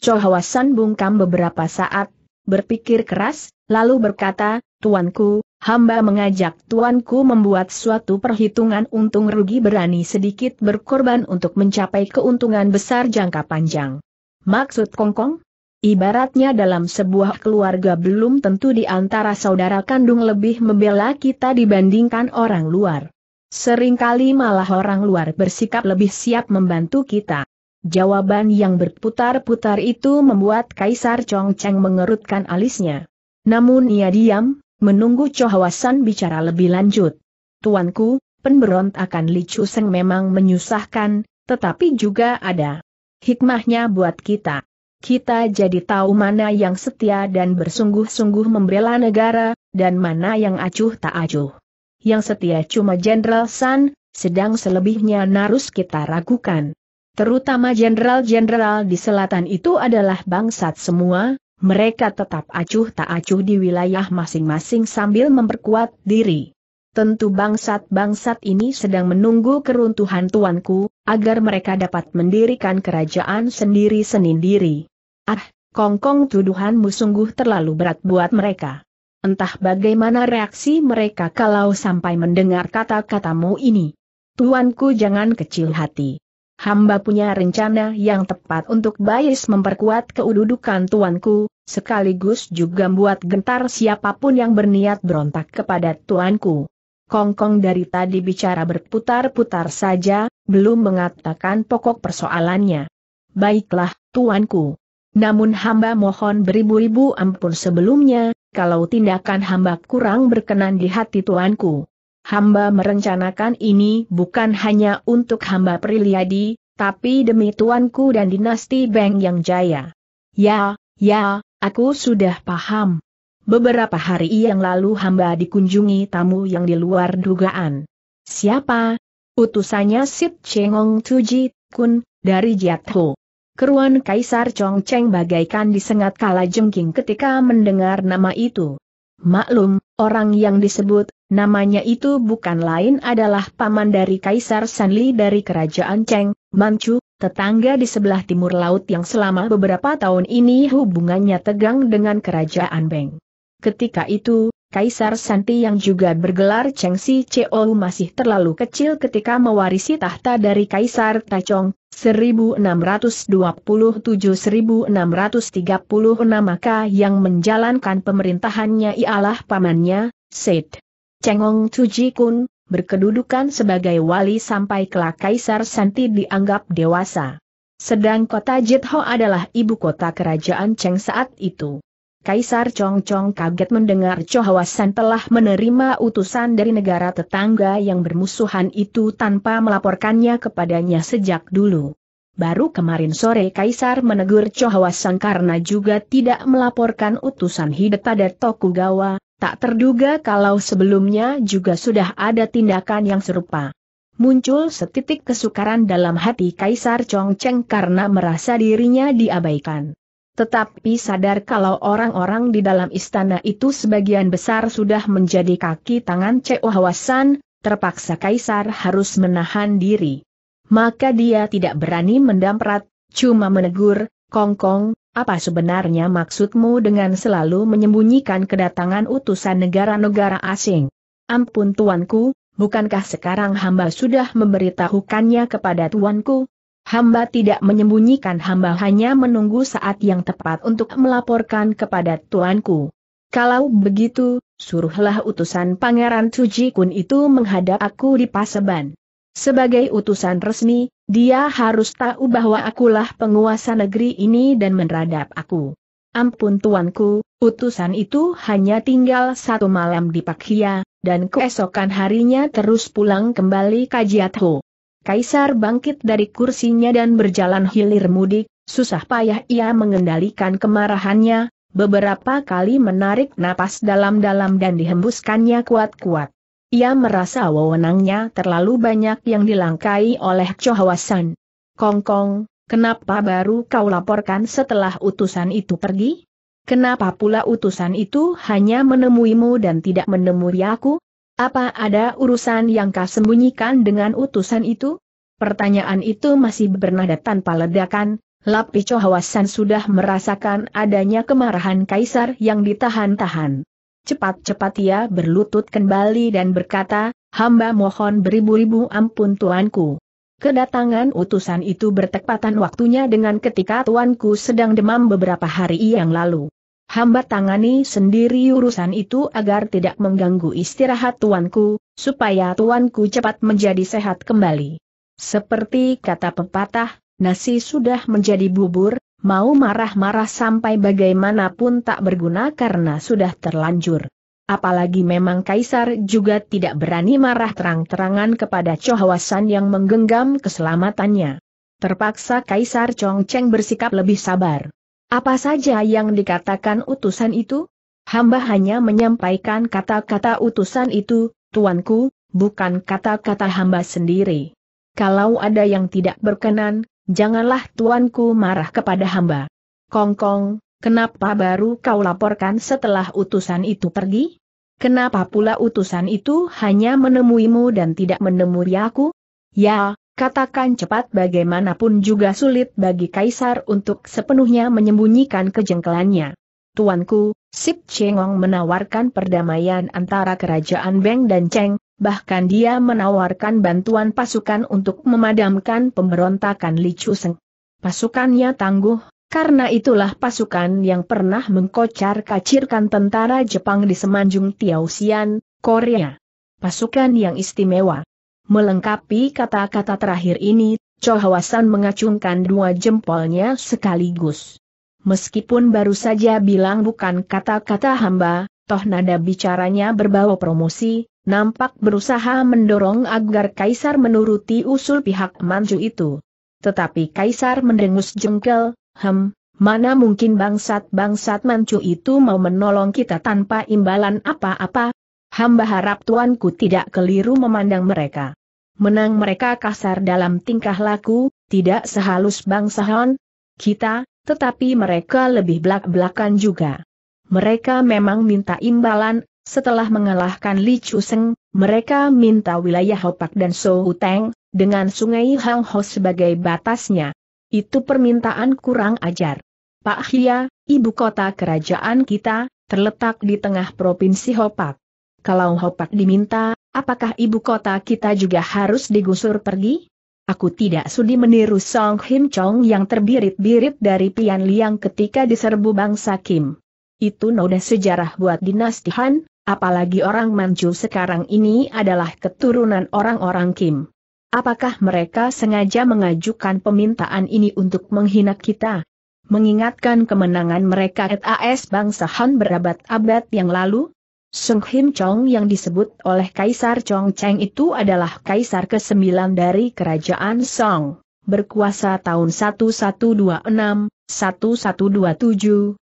A: Chohawasan bungkam beberapa saat berpikir keras, lalu berkata, Tuanku, hamba mengajak Tuanku membuat suatu perhitungan untung rugi berani sedikit berkorban untuk mencapai keuntungan besar jangka panjang. Maksud Kongkong? Ibaratnya dalam sebuah keluarga belum tentu di antara saudara kandung lebih membela kita dibandingkan orang luar. Seringkali malah orang luar bersikap lebih siap membantu kita. Jawaban yang berputar-putar itu membuat Kaisar Chong Cheng mengerutkan alisnya. Namun ia diam, menunggu Chohawasan bicara lebih lanjut. Tuanku, pemberontakan Li Seng memang menyusahkan, tetapi juga ada hikmahnya buat kita. Kita jadi tahu mana yang setia dan bersungguh-sungguh membela negara, dan mana yang acuh tak acuh. Yang setia cuma Jenderal San, sedang selebihnya Narus kita ragukan terutama jenderal-jenderal di selatan itu adalah bangsat semua, mereka tetap acuh tak acuh di wilayah masing-masing sambil memperkuat diri. Tentu bangsat-bangsat ini sedang menunggu keruntuhan tuanku, agar mereka dapat mendirikan kerajaan sendiri-senindiri. Ah, kongkong tuduhanmu sungguh terlalu berat buat mereka. Entah bagaimana reaksi mereka kalau sampai mendengar kata-katamu ini. Tuanku jangan kecil hati hamba punya rencana yang tepat untuk Bayis memperkuat kedudukan tuanku, sekaligus juga buat gentar siapapun yang berniat berontak kepada tuanku. Kongkong dari tadi bicara berputar-putar saja, belum mengatakan pokok persoalannya. Baiklah, tuanku. Namun hamba mohon beribu-ribu ampun sebelumnya, kalau tindakan hamba kurang berkenan di hati tuanku. Hamba merencanakan ini bukan hanya untuk hamba Priliadi, tapi demi tuanku dan dinasti Beng yang jaya. Ya, ya, aku sudah paham. Beberapa hari yang lalu hamba dikunjungi tamu yang di luar dugaan. Siapa? Utusannya Sip Chengong Tuji Kun, dari Jiatho. Keruan Kaisar Chong Cheng bagaikan disengat kala jengking ketika mendengar nama itu. Maklum, orang yang disebut, namanya itu bukan lain adalah paman dari Kaisar Sanli dari Kerajaan Cheng, Manchu, tetangga di sebelah timur laut yang selama beberapa tahun ini hubungannya tegang dengan Kerajaan Beng. Ketika itu, Kaisar Santi yang juga bergelar Cheng Si Chou masih terlalu kecil ketika mewarisi tahta dari Kaisar Tachong, 1627-1636 maka yang menjalankan pemerintahannya ialah pamannya, Said Chengong Tuji Kun, berkedudukan sebagai wali sampai kelak Kaisar Santi dianggap dewasa. Sedang kota Jitho adalah ibu kota kerajaan Cheng saat itu. Kaisar Chong Chong kaget mendengar Chohawasan telah menerima utusan dari negara tetangga yang bermusuhan itu tanpa melaporkannya kepadanya sejak dulu. Baru kemarin sore Kaisar menegur Chohawasan karena juga tidak melaporkan utusan Hidetada Tokugawa, tak terduga kalau sebelumnya juga sudah ada tindakan yang serupa. Muncul setitik kesukaran dalam hati Kaisar Chong Cheng karena merasa dirinya diabaikan. Tetapi sadar kalau orang-orang di dalam istana itu sebagian besar sudah menjadi kaki tangan Ceo Hawasan, terpaksa Kaisar harus menahan diri. Maka dia tidak berani mendamprat, cuma menegur, Kongkong, apa sebenarnya maksudmu dengan selalu menyembunyikan kedatangan utusan negara-negara asing? Ampun tuanku, bukankah sekarang hamba sudah memberitahukannya kepada tuanku, Hamba tidak menyembunyikan hamba hanya menunggu saat yang tepat untuk melaporkan kepada tuanku. Kalau begitu, suruhlah utusan Pangeran Suji Kun itu menghadap aku di Paseban. Sebagai utusan resmi, dia harus tahu bahwa akulah penguasa negeri ini dan meneradap aku. Ampun tuanku, utusan itu hanya tinggal satu malam di Pakhia, dan keesokan harinya terus pulang kembali ke Jiatho. Kaisar bangkit dari kursinya dan berjalan hilir mudik, susah payah ia mengendalikan kemarahannya, beberapa kali menarik napas dalam-dalam dan dihembuskannya kuat-kuat. Ia merasa wewenangnya terlalu banyak yang dilangkai oleh Chohawasan. Kongkong, kenapa baru kau laporkan setelah utusan itu pergi? Kenapa pula utusan itu hanya menemuimu dan tidak menemui aku? Apa ada urusan yang kau sembunyikan dengan utusan itu? Pertanyaan itu masih bernada tanpa ledakan, Lapi Hawasan sudah merasakan adanya kemarahan kaisar yang ditahan-tahan. Cepat-cepat ia berlutut kembali dan berkata, hamba mohon beribu-ribu ampun tuanku. Kedatangan utusan itu bertepatan waktunya dengan ketika tuanku sedang demam beberapa hari yang lalu hamba tangani sendiri urusan itu agar tidak mengganggu istirahat tuanku, supaya tuanku cepat menjadi sehat kembali. Seperti kata pepatah, nasi sudah menjadi bubur, mau marah-marah sampai bagaimanapun tak berguna karena sudah terlanjur. Apalagi memang Kaisar juga tidak berani marah terang-terangan kepada Chohawasan yang menggenggam keselamatannya. Terpaksa Kaisar Chongcheng bersikap lebih sabar. Apa saja yang dikatakan utusan itu? Hamba hanya menyampaikan kata-kata utusan itu, tuanku, bukan kata-kata hamba sendiri. Kalau ada yang tidak berkenan, janganlah tuanku marah kepada hamba. Kongkong, kenapa baru kau laporkan setelah utusan itu pergi? Kenapa pula utusan itu hanya menemuimu dan tidak menemui aku? Ya, Katakan cepat bagaimanapun juga sulit bagi Kaisar untuk sepenuhnya menyembunyikan kejengkelannya. Tuanku, Sip Chengong menawarkan perdamaian antara kerajaan Beng dan Cheng, bahkan dia menawarkan bantuan pasukan untuk memadamkan pemberontakan Li Chuseng. Pasukannya tangguh, karena itulah pasukan yang pernah mengkocar-kacirkan tentara Jepang di Semanjung Tiausian, Korea. Pasukan yang istimewa. Melengkapi kata-kata terakhir ini, Cho mengacungkan dua jempolnya sekaligus. Meskipun baru saja bilang bukan kata-kata hamba, toh nada bicaranya berbau promosi, nampak berusaha mendorong agar Kaisar menuruti usul pihak Manju itu. Tetapi Kaisar mendengus jengkel, hem, mana mungkin bangsat-bangsat Manju itu mau menolong kita tanpa imbalan apa-apa, Hamba harap tuanku tidak keliru memandang mereka. Menang mereka kasar dalam tingkah laku, tidak sehalus bangsa Han, kita, tetapi mereka lebih belak-belakan juga. Mereka memang minta imbalan, setelah mengalahkan Li Chuseng, mereka minta wilayah Hopak dan Tang dengan sungai Hang Ho sebagai batasnya. Itu permintaan kurang ajar. Pak Hia, ibu kota kerajaan kita, terletak di tengah provinsi Hopak. Kalau Hopak diminta, apakah ibu kota kita juga harus digusur pergi? Aku tidak sudi meniru Song Him Chong yang terbirit-birit dari Pian Liang ketika diserbu bangsa Kim. Itu noda sejarah buat dinasti Han, apalagi orang Manchu sekarang ini adalah keturunan orang-orang Kim. Apakah mereka sengaja mengajukan permintaan ini untuk menghina kita? Mengingatkan kemenangan mereka atas bangsa Han berabad-abad yang lalu? Sung Him Chong yang disebut oleh Kaisar Chong Cheng itu adalah Kaisar ke-9 dari Kerajaan Song, berkuasa tahun 1126, 1127,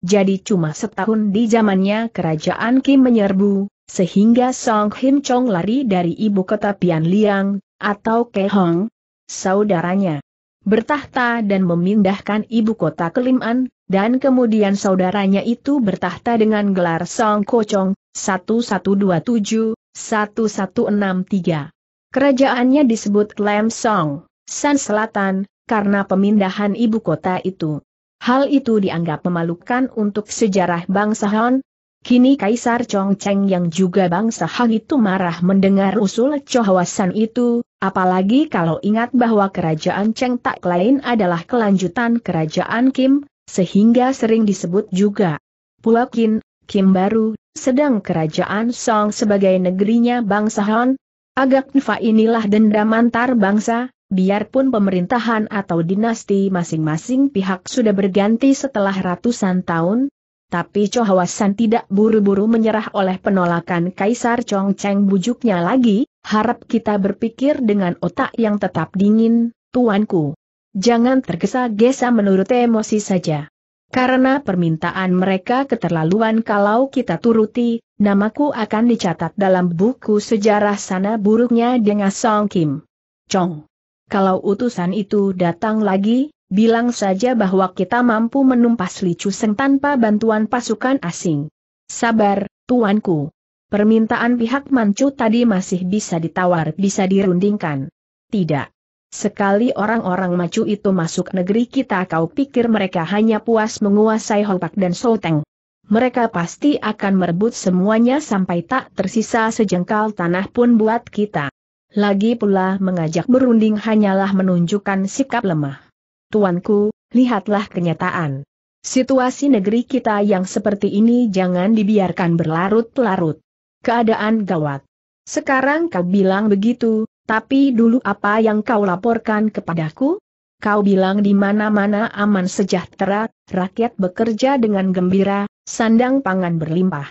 A: jadi cuma setahun di zamannya Kerajaan Kim menyerbu, sehingga Song Him Chong lari dari ibu kota Pian Liang, atau Ke Hong, saudaranya. Bertahta dan memindahkan ibu kota Keliman, dan kemudian saudaranya itu bertahta dengan gelar Song Ko Chong. 1127, 1163. Kerajaannya disebut Lam Song, San Selatan, karena pemindahan ibu kota itu. Hal itu dianggap memalukan untuk sejarah bangsa Han. Kini Kaisar Chong Cheng yang juga bangsa Han itu marah mendengar usul Chohwasan itu, apalagi kalau ingat bahwa kerajaan Cheng tak lain adalah kelanjutan kerajaan Kim, sehingga sering disebut juga Pulau Kim, Kim baru, sedang kerajaan Song sebagai negerinya bangsa Han, agak Nfa inilah dendam antar bangsa, biarpun pemerintahan atau dinasti masing-masing pihak sudah berganti setelah ratusan tahun, tapi Chohawasan tidak buru-buru menyerah oleh penolakan Kaisar Chongcheng bujuknya lagi, harap kita berpikir dengan otak yang tetap dingin, tuanku. Jangan tergesa-gesa menurut emosi saja. Karena permintaan mereka keterlaluan kalau kita turuti, namaku akan dicatat dalam buku sejarah sana buruknya dengan Song Kim. Chong. Kalau utusan itu datang lagi, bilang saja bahwa kita mampu menumpas licu Chusen tanpa bantuan pasukan asing. Sabar, tuanku. Permintaan pihak Manchu tadi masih bisa ditawar bisa dirundingkan. Tidak. Sekali orang-orang macu itu masuk negeri kita kau pikir mereka hanya puas menguasai Hopak dan Soteng. Mereka pasti akan merebut semuanya sampai tak tersisa sejengkal tanah pun buat kita. Lagi pula mengajak berunding hanyalah menunjukkan sikap lemah. Tuanku, lihatlah kenyataan. Situasi negeri kita yang seperti ini jangan dibiarkan berlarut-larut. Keadaan gawat. Sekarang kau bilang begitu, tapi dulu apa yang kau laporkan kepadaku? Kau bilang di mana-mana aman sejahtera, rakyat bekerja dengan gembira, sandang pangan berlimpah.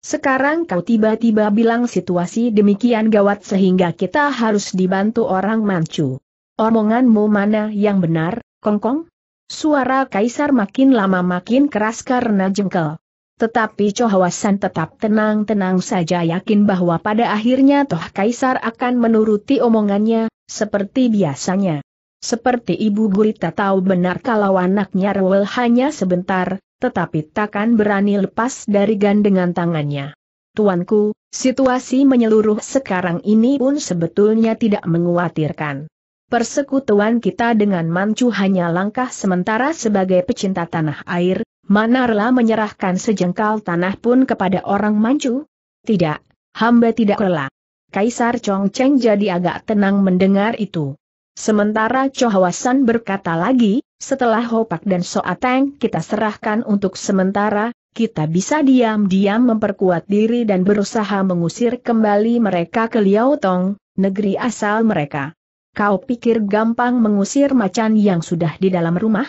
A: Sekarang kau tiba-tiba bilang situasi demikian gawat sehingga kita harus dibantu orang mancu. Omonganmu mana yang benar, Kongkong? Suara Kaisar makin lama makin keras karena jengkel. Tetapi Chohwasan tetap tenang-tenang saja yakin bahwa pada akhirnya Toh Kaisar akan menuruti omongannya, seperti biasanya. Seperti ibu gurita tahu benar kalau anaknya rewel hanya sebentar, tetapi takkan berani lepas dari gandengan tangannya. Tuanku, situasi menyeluruh sekarang ini pun sebetulnya tidak menguatirkan. Persekutuan kita dengan Manchu hanya langkah sementara sebagai pecinta tanah air, Manarla menyerahkan sejengkal tanah pun kepada orang Manchu? Tidak, hamba tidak rela. Kaisar Chongcheng jadi agak tenang mendengar itu. Sementara Chohwasan berkata lagi, setelah Hopak dan Soateng kita serahkan untuk sementara, kita bisa diam-diam memperkuat diri dan berusaha mengusir kembali mereka ke Liaotong, negeri asal mereka. Kau pikir gampang mengusir macan yang sudah di dalam rumah?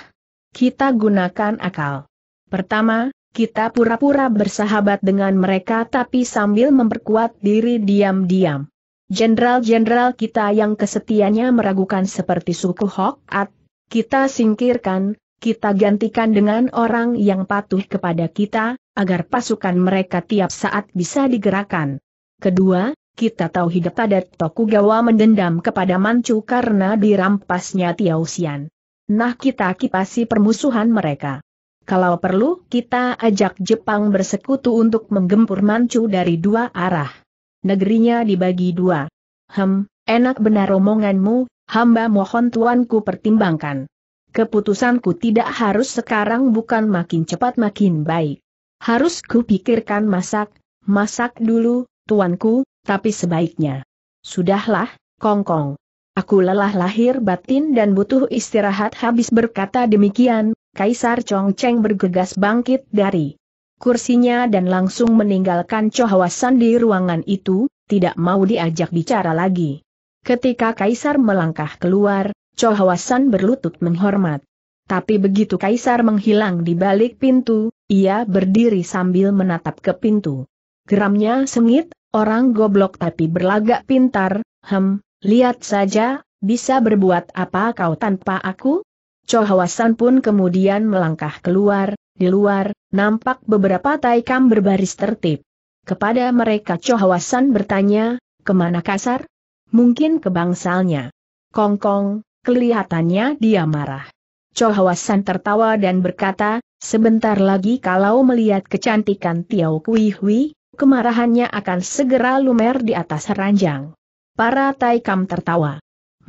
A: Kita gunakan akal. Pertama, kita pura-pura bersahabat dengan mereka tapi sambil memperkuat diri diam-diam. Jenderal-jenderal kita yang kesetiannya meragukan seperti suku Hokat, kita singkirkan, kita gantikan dengan orang yang patuh kepada kita, agar pasukan mereka tiap saat bisa digerakkan. Kedua, kita tahu hidup adat Tokugawa mendendam kepada Manchu karena dirampasnya Tiausian. Nah kita kipasi permusuhan mereka. Kalau perlu, kita ajak Jepang bersekutu untuk menggempur Manchu dari dua arah. Negerinya dibagi dua. Hem, enak benar omonganmu, hamba mohon tuanku pertimbangkan. Keputusanku tidak harus sekarang bukan makin cepat makin baik. Harus kupikirkan masak, masak dulu, tuanku, tapi sebaiknya. Sudahlah, kongkong. -kong. Aku lelah lahir batin dan butuh istirahat habis berkata demikian, Kaisar Chong Cheng bergegas bangkit dari kursinya dan langsung meninggalkan Chohawasan di ruangan itu, tidak mau diajak bicara lagi. Ketika Kaisar melangkah keluar, Chohawasan berlutut menghormat. Tapi begitu Kaisar menghilang di balik pintu, ia berdiri sambil menatap ke pintu. Geramnya sengit, orang goblok tapi berlagak pintar, hem, lihat saja, bisa berbuat apa kau tanpa aku? Cohawasan pun kemudian melangkah keluar, di luar, nampak beberapa taikam berbaris tertib. Kepada mereka Cohawasan bertanya, kemana kasar? Mungkin ke bangsalnya. Kongkong, kelihatannya dia marah. Cohawasan tertawa dan berkata, sebentar lagi kalau melihat kecantikan Tiau Kui Hui, kemarahannya akan segera lumer di atas ranjang. Para taikam tertawa.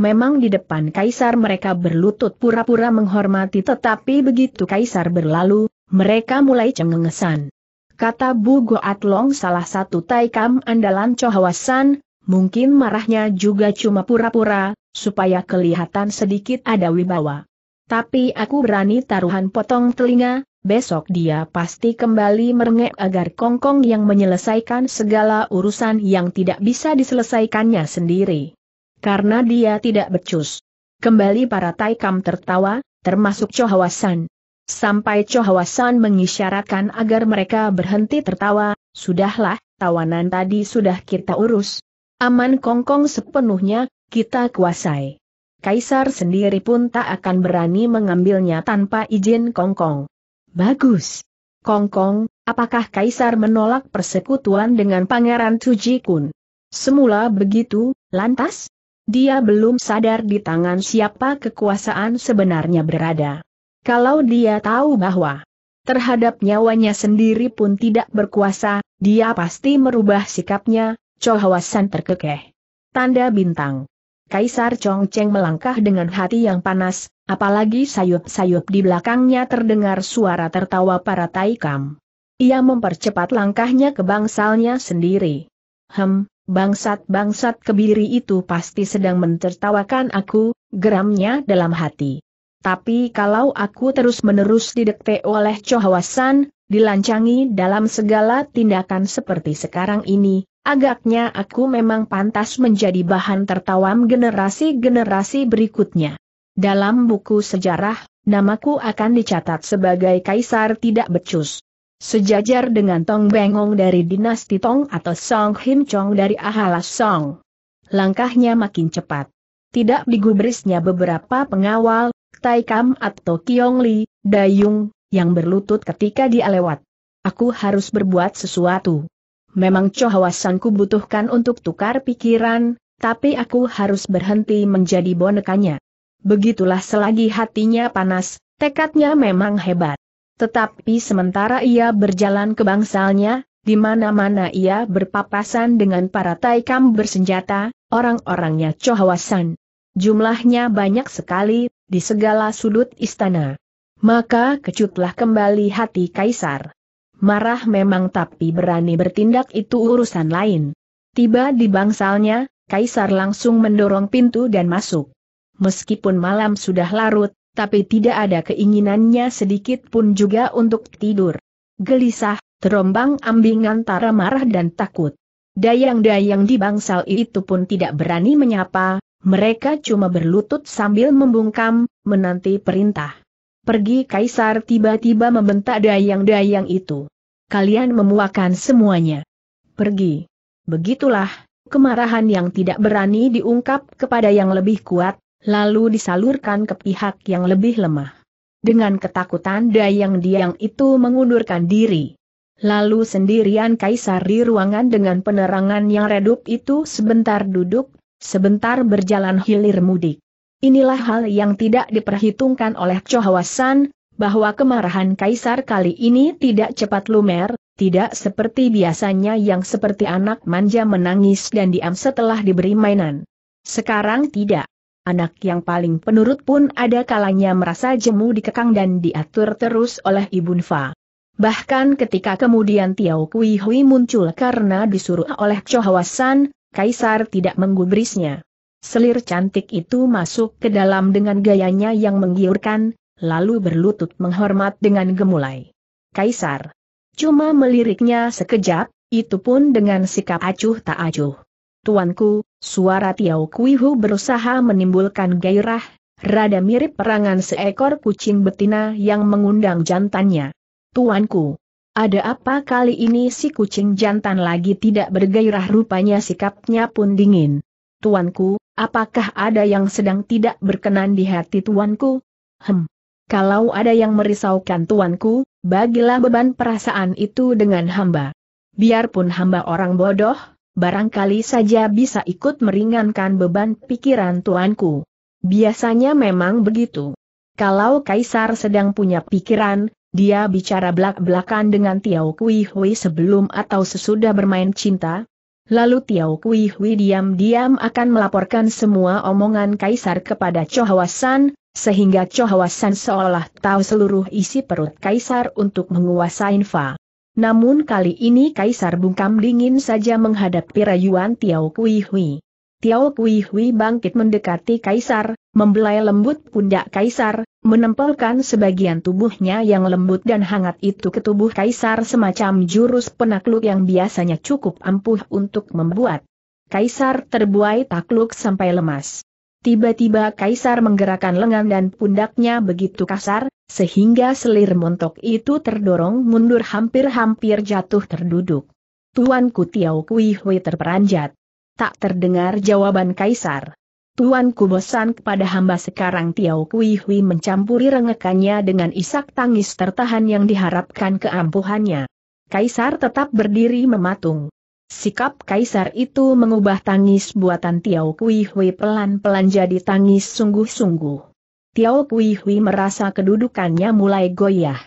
A: Memang di depan kaisar mereka berlutut pura-pura menghormati tetapi begitu kaisar berlalu, mereka mulai cengengesan. Kata Bu Goat Long salah satu taikam andalan Chohawasan, mungkin marahnya juga cuma pura-pura, supaya kelihatan sedikit ada wibawa. Tapi aku berani taruhan potong telinga, Besok dia pasti kembali merengek agar Kongkong yang menyelesaikan segala urusan yang tidak bisa diselesaikannya sendiri. Karena dia tidak becus. Kembali para Taikam tertawa, termasuk Chohawasan. Sampai Chohawasan mengisyaratkan agar mereka berhenti tertawa, sudahlah, tawanan tadi sudah kita urus. Aman Kongkong sepenuhnya, kita kuasai. Kaisar sendiri pun tak akan berani mengambilnya tanpa izin Kongkong. Bagus. Kongkong, apakah Kaisar menolak persekutuan dengan Pangeran Tujikun? Semula begitu, lantas? Dia belum sadar di tangan siapa kekuasaan sebenarnya berada. Kalau dia tahu bahwa terhadap nyawanya sendiri pun tidak berkuasa, dia pasti merubah sikapnya, cohawasan terkekeh. Tanda bintang. Kaisar Chongcheng melangkah dengan hati yang panas, apalagi sayup-sayup di belakangnya terdengar suara tertawa para Taikam. Ia mempercepat langkahnya ke bangsalnya sendiri. Hem, Bangsat-bangsat kebiri itu pasti sedang mentertawakan aku, geramnya dalam hati. Tapi kalau aku terus-menerus didekte oleh Chohawasan, dilancangi dalam segala tindakan seperti sekarang ini, agaknya aku memang pantas menjadi bahan tertawam generasi-generasi berikutnya. Dalam buku sejarah, namaku akan dicatat sebagai kaisar tidak becus. Sejajar dengan Tong Bengong dari dinasti Tong atau Song Him Chong dari Ahala Song. Langkahnya makin cepat. Tidak digubrisnya beberapa pengawal, Tai Kam atau Kiong Li, Dayung, yang berlutut ketika dia lewat. Aku harus berbuat sesuatu. Memang cohawasanku butuhkan untuk tukar pikiran, tapi aku harus berhenti menjadi bonekanya. Begitulah selagi hatinya panas, tekadnya memang hebat. Tetapi sementara ia berjalan ke bangsalnya, di mana-mana ia berpapasan dengan para taikam bersenjata, orang-orangnya cohawasan. Jumlahnya banyak sekali, di segala sudut istana. Maka kecutlah kembali hati Kaisar. Marah memang tapi berani bertindak itu urusan lain. Tiba di bangsalnya, Kaisar langsung mendorong pintu dan masuk. Meskipun malam sudah larut, tapi tidak ada keinginannya sedikit pun juga untuk tidur. Gelisah, terombang ambing antara marah dan takut. Dayang-dayang di bangsal itu pun tidak berani menyapa, mereka cuma berlutut sambil membungkam, menanti perintah. Pergi Kaisar tiba-tiba membentak dayang-dayang itu. Kalian memuakan semuanya. Pergi. Begitulah, kemarahan yang tidak berani diungkap kepada yang lebih kuat, lalu disalurkan ke pihak yang lebih lemah. Dengan ketakutan Dayang Diang itu mengundurkan diri. Lalu sendirian Kaisar di ruangan dengan penerangan yang redup itu sebentar duduk, sebentar berjalan hilir mudik. Inilah hal yang tidak diperhitungkan oleh Chohawasan, bahwa kemarahan Kaisar kali ini tidak cepat lumer, tidak seperti biasanya yang seperti anak manja menangis dan diam setelah diberi mainan. Sekarang tidak. Anak yang paling penurut pun ada kalanya merasa jemu dikekang dan diatur terus oleh Ibu Nfa. Bahkan ketika kemudian Tiau Kui Hui muncul karena disuruh oleh Chohawasan, Kaisar tidak menggubrisnya. Selir cantik itu masuk ke dalam dengan gayanya yang menggiurkan, lalu berlutut menghormat dengan gemulai. Kaisar cuma meliriknya sekejap, itu pun dengan sikap acuh tak acuh. Tuanku, suara Tiao Kuihu berusaha menimbulkan gairah, rada mirip perangan seekor kucing betina yang mengundang jantannya. Tuanku, ada apa kali ini si kucing jantan lagi tidak bergairah rupanya sikapnya pun dingin. Tuanku, apakah ada yang sedang tidak berkenan di hati tuanku? Hem. Kalau ada yang merisaukan tuanku, bagilah beban perasaan itu dengan hamba. Biarpun hamba orang bodoh, barangkali saja bisa ikut meringankan beban pikiran tuanku. Biasanya memang begitu. Kalau Kaisar sedang punya pikiran, dia bicara belak-belakan dengan Tiao Kui Hui sebelum atau sesudah bermain cinta, Lalu Tiao Kui Hui diam-diam akan melaporkan semua omongan Kaisar kepada Chohawasan, sehingga Chohawasan seolah tahu seluruh isi perut Kaisar untuk menguasai Fa. Namun kali ini Kaisar Bungkam dingin saja menghadapi rayuan Tiao Kui Hui. Tiao Kui Hui bangkit mendekati Kaisar, membelai lembut pundak Kaisar, menempelkan sebagian tubuhnya yang lembut dan hangat itu ke tubuh Kaisar semacam jurus penakluk yang biasanya cukup ampuh untuk membuat Kaisar terbuai takluk sampai lemas. Tiba-tiba Kaisar menggerakkan lengan dan pundaknya begitu kasar, sehingga selir montok itu terdorong mundur hampir-hampir jatuh terduduk. Tuanku Tiau Kui Hui terperanjat. Tak terdengar jawaban Kaisar. Tuanku bosan kepada hamba sekarang Tiao Kui Hui mencampuri rengekannya dengan isak tangis tertahan yang diharapkan keampuhannya. Kaisar tetap berdiri mematung. Sikap kaisar itu mengubah tangis buatan Tiao Kui Hui pelan-pelan jadi tangis sungguh-sungguh. Tiao Kui Hui merasa kedudukannya mulai goyah.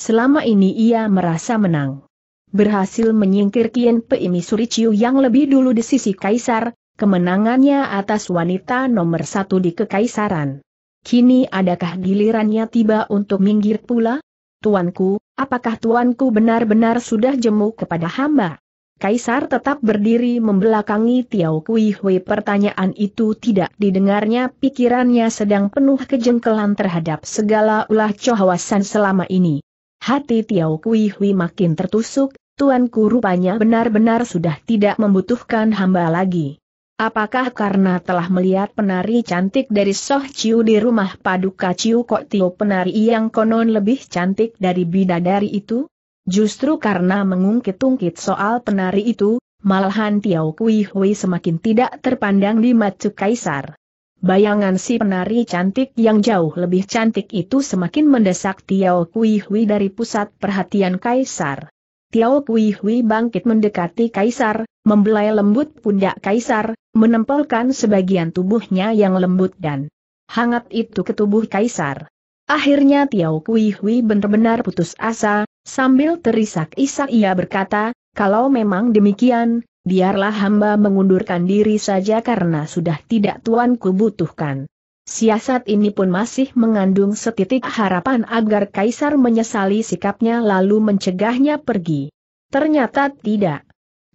A: Selama ini ia merasa menang. Berhasil menyingkir Kien Suri Suriciu yang lebih dulu di sisi kaisar, kemenangannya atas wanita nomor satu di kekaisaran. Kini adakah gilirannya tiba untuk minggir pula? Tuanku, apakah tuanku benar-benar sudah jemu kepada hamba? Kaisar tetap berdiri membelakangi Tiao Kui Hui pertanyaan itu tidak didengarnya pikirannya sedang penuh kejengkelan terhadap segala ulah cohawasan selama ini. Hati Tiao Kui Hui makin tertusuk, tuanku rupanya benar-benar sudah tidak membutuhkan hamba lagi. Apakah karena telah melihat penari cantik dari Soh Ciu di rumah Paduka Ciu Kok Tio penari yang konon lebih cantik dari bidadari itu? Justru karena mengungkit-ungkit soal penari itu, malahan Tiao Kui Hui semakin tidak terpandang di mata Kaisar. Bayangan si penari cantik yang jauh lebih cantik itu semakin mendesak Tiao Kui Hui dari pusat perhatian Kaisar. Tiao Kui Hui bangkit mendekati Kaisar, membelai lembut pundak Kaisar, menempelkan sebagian tubuhnya yang lembut dan hangat itu ke tubuh Kaisar. Akhirnya Tiao Kui Hui benar-benar putus asa, Sambil terisak-isak ia berkata, kalau memang demikian, biarlah hamba mengundurkan diri saja karena sudah tidak tuanku butuhkan. Siasat ini pun masih mengandung setitik harapan agar Kaisar menyesali sikapnya lalu mencegahnya pergi. Ternyata tidak.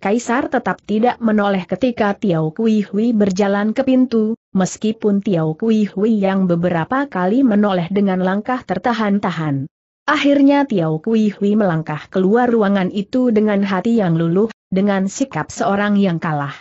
A: Kaisar tetap tidak menoleh ketika Tiau Kui Hui berjalan ke pintu, meskipun Tiau Kui Hui yang beberapa kali menoleh dengan langkah tertahan-tahan. Akhirnya Tiao Kui Hui melangkah keluar ruangan itu dengan hati yang luluh, dengan sikap seorang yang kalah.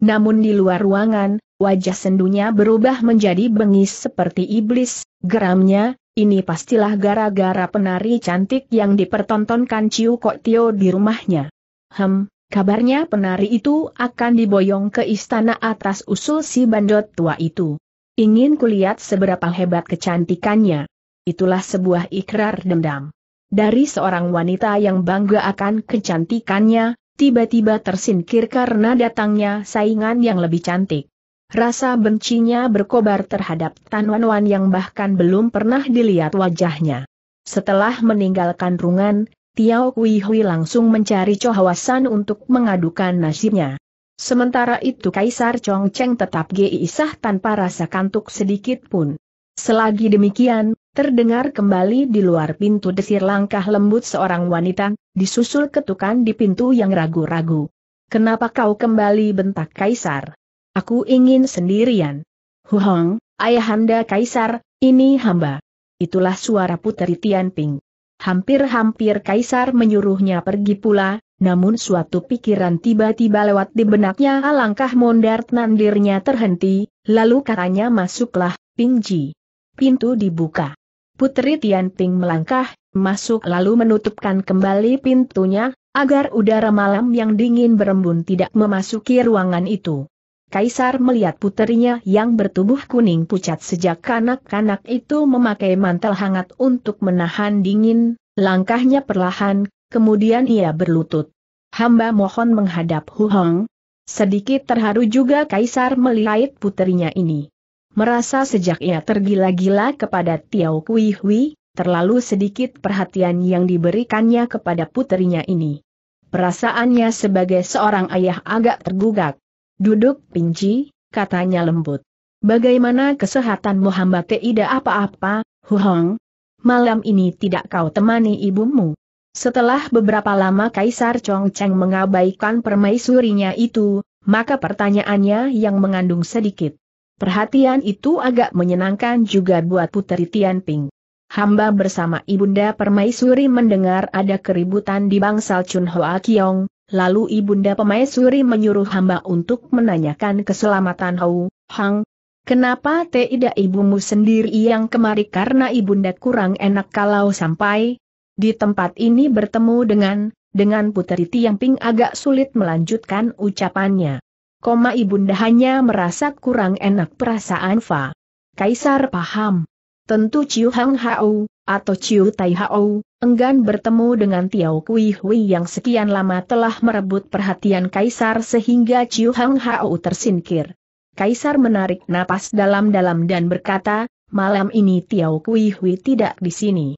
A: Namun di luar ruangan, wajah sendunya berubah menjadi bengis seperti iblis, geramnya, ini pastilah gara-gara penari cantik yang dipertontonkan Ciu Kok Tio di rumahnya. Hem, kabarnya penari itu akan diboyong ke istana atas usul si bandot tua itu. Ingin kulihat seberapa hebat kecantikannya itulah sebuah ikrar dendam. Dari seorang wanita yang bangga akan kecantikannya, tiba-tiba tersingkir karena datangnya saingan yang lebih cantik. Rasa bencinya berkobar terhadap Tan Wan Wan yang bahkan belum pernah dilihat wajahnya. Setelah meninggalkan rungan, Tiao Kui Hui langsung mencari Chohawasan untuk mengadukan nasibnya. Sementara itu Kaisar Chong Cheng tetap geisah tanpa rasa kantuk sedikit pun. Selagi demikian, Terdengar kembali di luar pintu desir langkah lembut seorang wanita, disusul ketukan di pintu yang ragu-ragu. Kenapa kau kembali bentak Kaisar? Aku ingin sendirian. Huhong, ayahanda Kaisar, ini hamba. Itulah suara puteri Tianping. Hampir-hampir Kaisar menyuruhnya pergi pula, namun suatu pikiran tiba-tiba lewat di benaknya alangkah mondar nandirnya terhenti, lalu katanya masuklah, Pingji. Pintu dibuka. Putri Tianping melangkah, masuk lalu menutupkan kembali pintunya, agar udara malam yang dingin berembun tidak memasuki ruangan itu. Kaisar melihat putrinya yang bertubuh kuning pucat sejak kanak-kanak itu memakai mantel hangat untuk menahan dingin, langkahnya perlahan, kemudian ia berlutut. Hamba mohon menghadap Hu Hong. Sedikit terharu juga Kaisar melihat putrinya ini merasa sejak ia tergila-gila kepada Tiao Kui Hui, terlalu sedikit perhatian yang diberikannya kepada putrinya ini. Perasaannya sebagai seorang ayah agak tergugat. Duduk pinci, katanya lembut. Bagaimana kesehatanmu hamba tidak apa-apa, Huhong? Malam ini tidak kau temani ibumu. Setelah beberapa lama Kaisar Chong Cheng mengabaikan permaisurinya itu, maka pertanyaannya yang mengandung sedikit Perhatian itu agak menyenangkan juga buat putri Tianping. Hamba bersama Ibunda Permaisuri mendengar ada keributan di bangsal Chun Hoa Kiong, lalu Ibunda Permaisuri menyuruh hamba untuk menanyakan keselamatan Hou, Hang. Kenapa tidak ibumu sendiri yang kemari karena Ibunda kurang enak kalau sampai di tempat ini bertemu dengan, dengan putri Tianping agak sulit melanjutkan ucapannya koma ibunda hanya merasa kurang enak perasaan Fa. Kaisar paham. Tentu Ciu Hang Hao, atau Ciu Tai Hao, enggan bertemu dengan Tiao Kui Hui yang sekian lama telah merebut perhatian Kaisar sehingga Ciu Hang Hao tersingkir. Kaisar menarik napas dalam-dalam dan berkata, malam ini Tiao Kui Hui tidak di sini.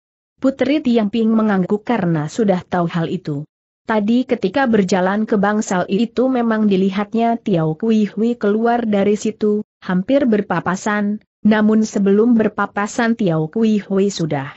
A: Putri Tiang Ping mengangguk karena sudah tahu hal itu. Tadi ketika berjalan ke bangsal itu memang dilihatnya Tiau Kui Hui keluar dari situ, hampir berpapasan, namun sebelum berpapasan Tiau Kui Hui sudah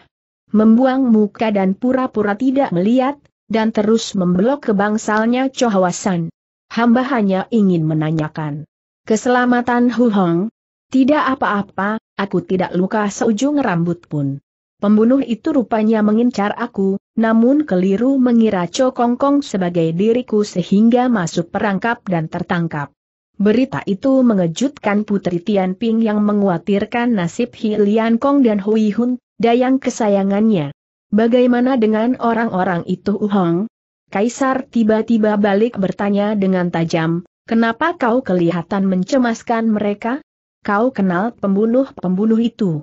A: membuang muka dan pura-pura tidak melihat, dan terus membelok ke bangsalnya Chohawasan. Hamba hanya ingin menanyakan. Keselamatan Hu Hong? Tidak apa-apa, aku tidak luka seujung rambut pun. Pembunuh itu rupanya mengincar aku, namun keliru mengira Cokongkong Kong sebagai diriku sehingga masuk perangkap dan tertangkap. Berita itu mengejutkan Putri Tian Ping yang mengkhawatirkan nasib Hi Lian Kong dan Hui Hun, dayang kesayangannya. Bagaimana dengan orang-orang itu Uhong? Kaisar tiba-tiba balik bertanya dengan tajam, kenapa kau kelihatan mencemaskan mereka? Kau kenal pembunuh-pembunuh itu?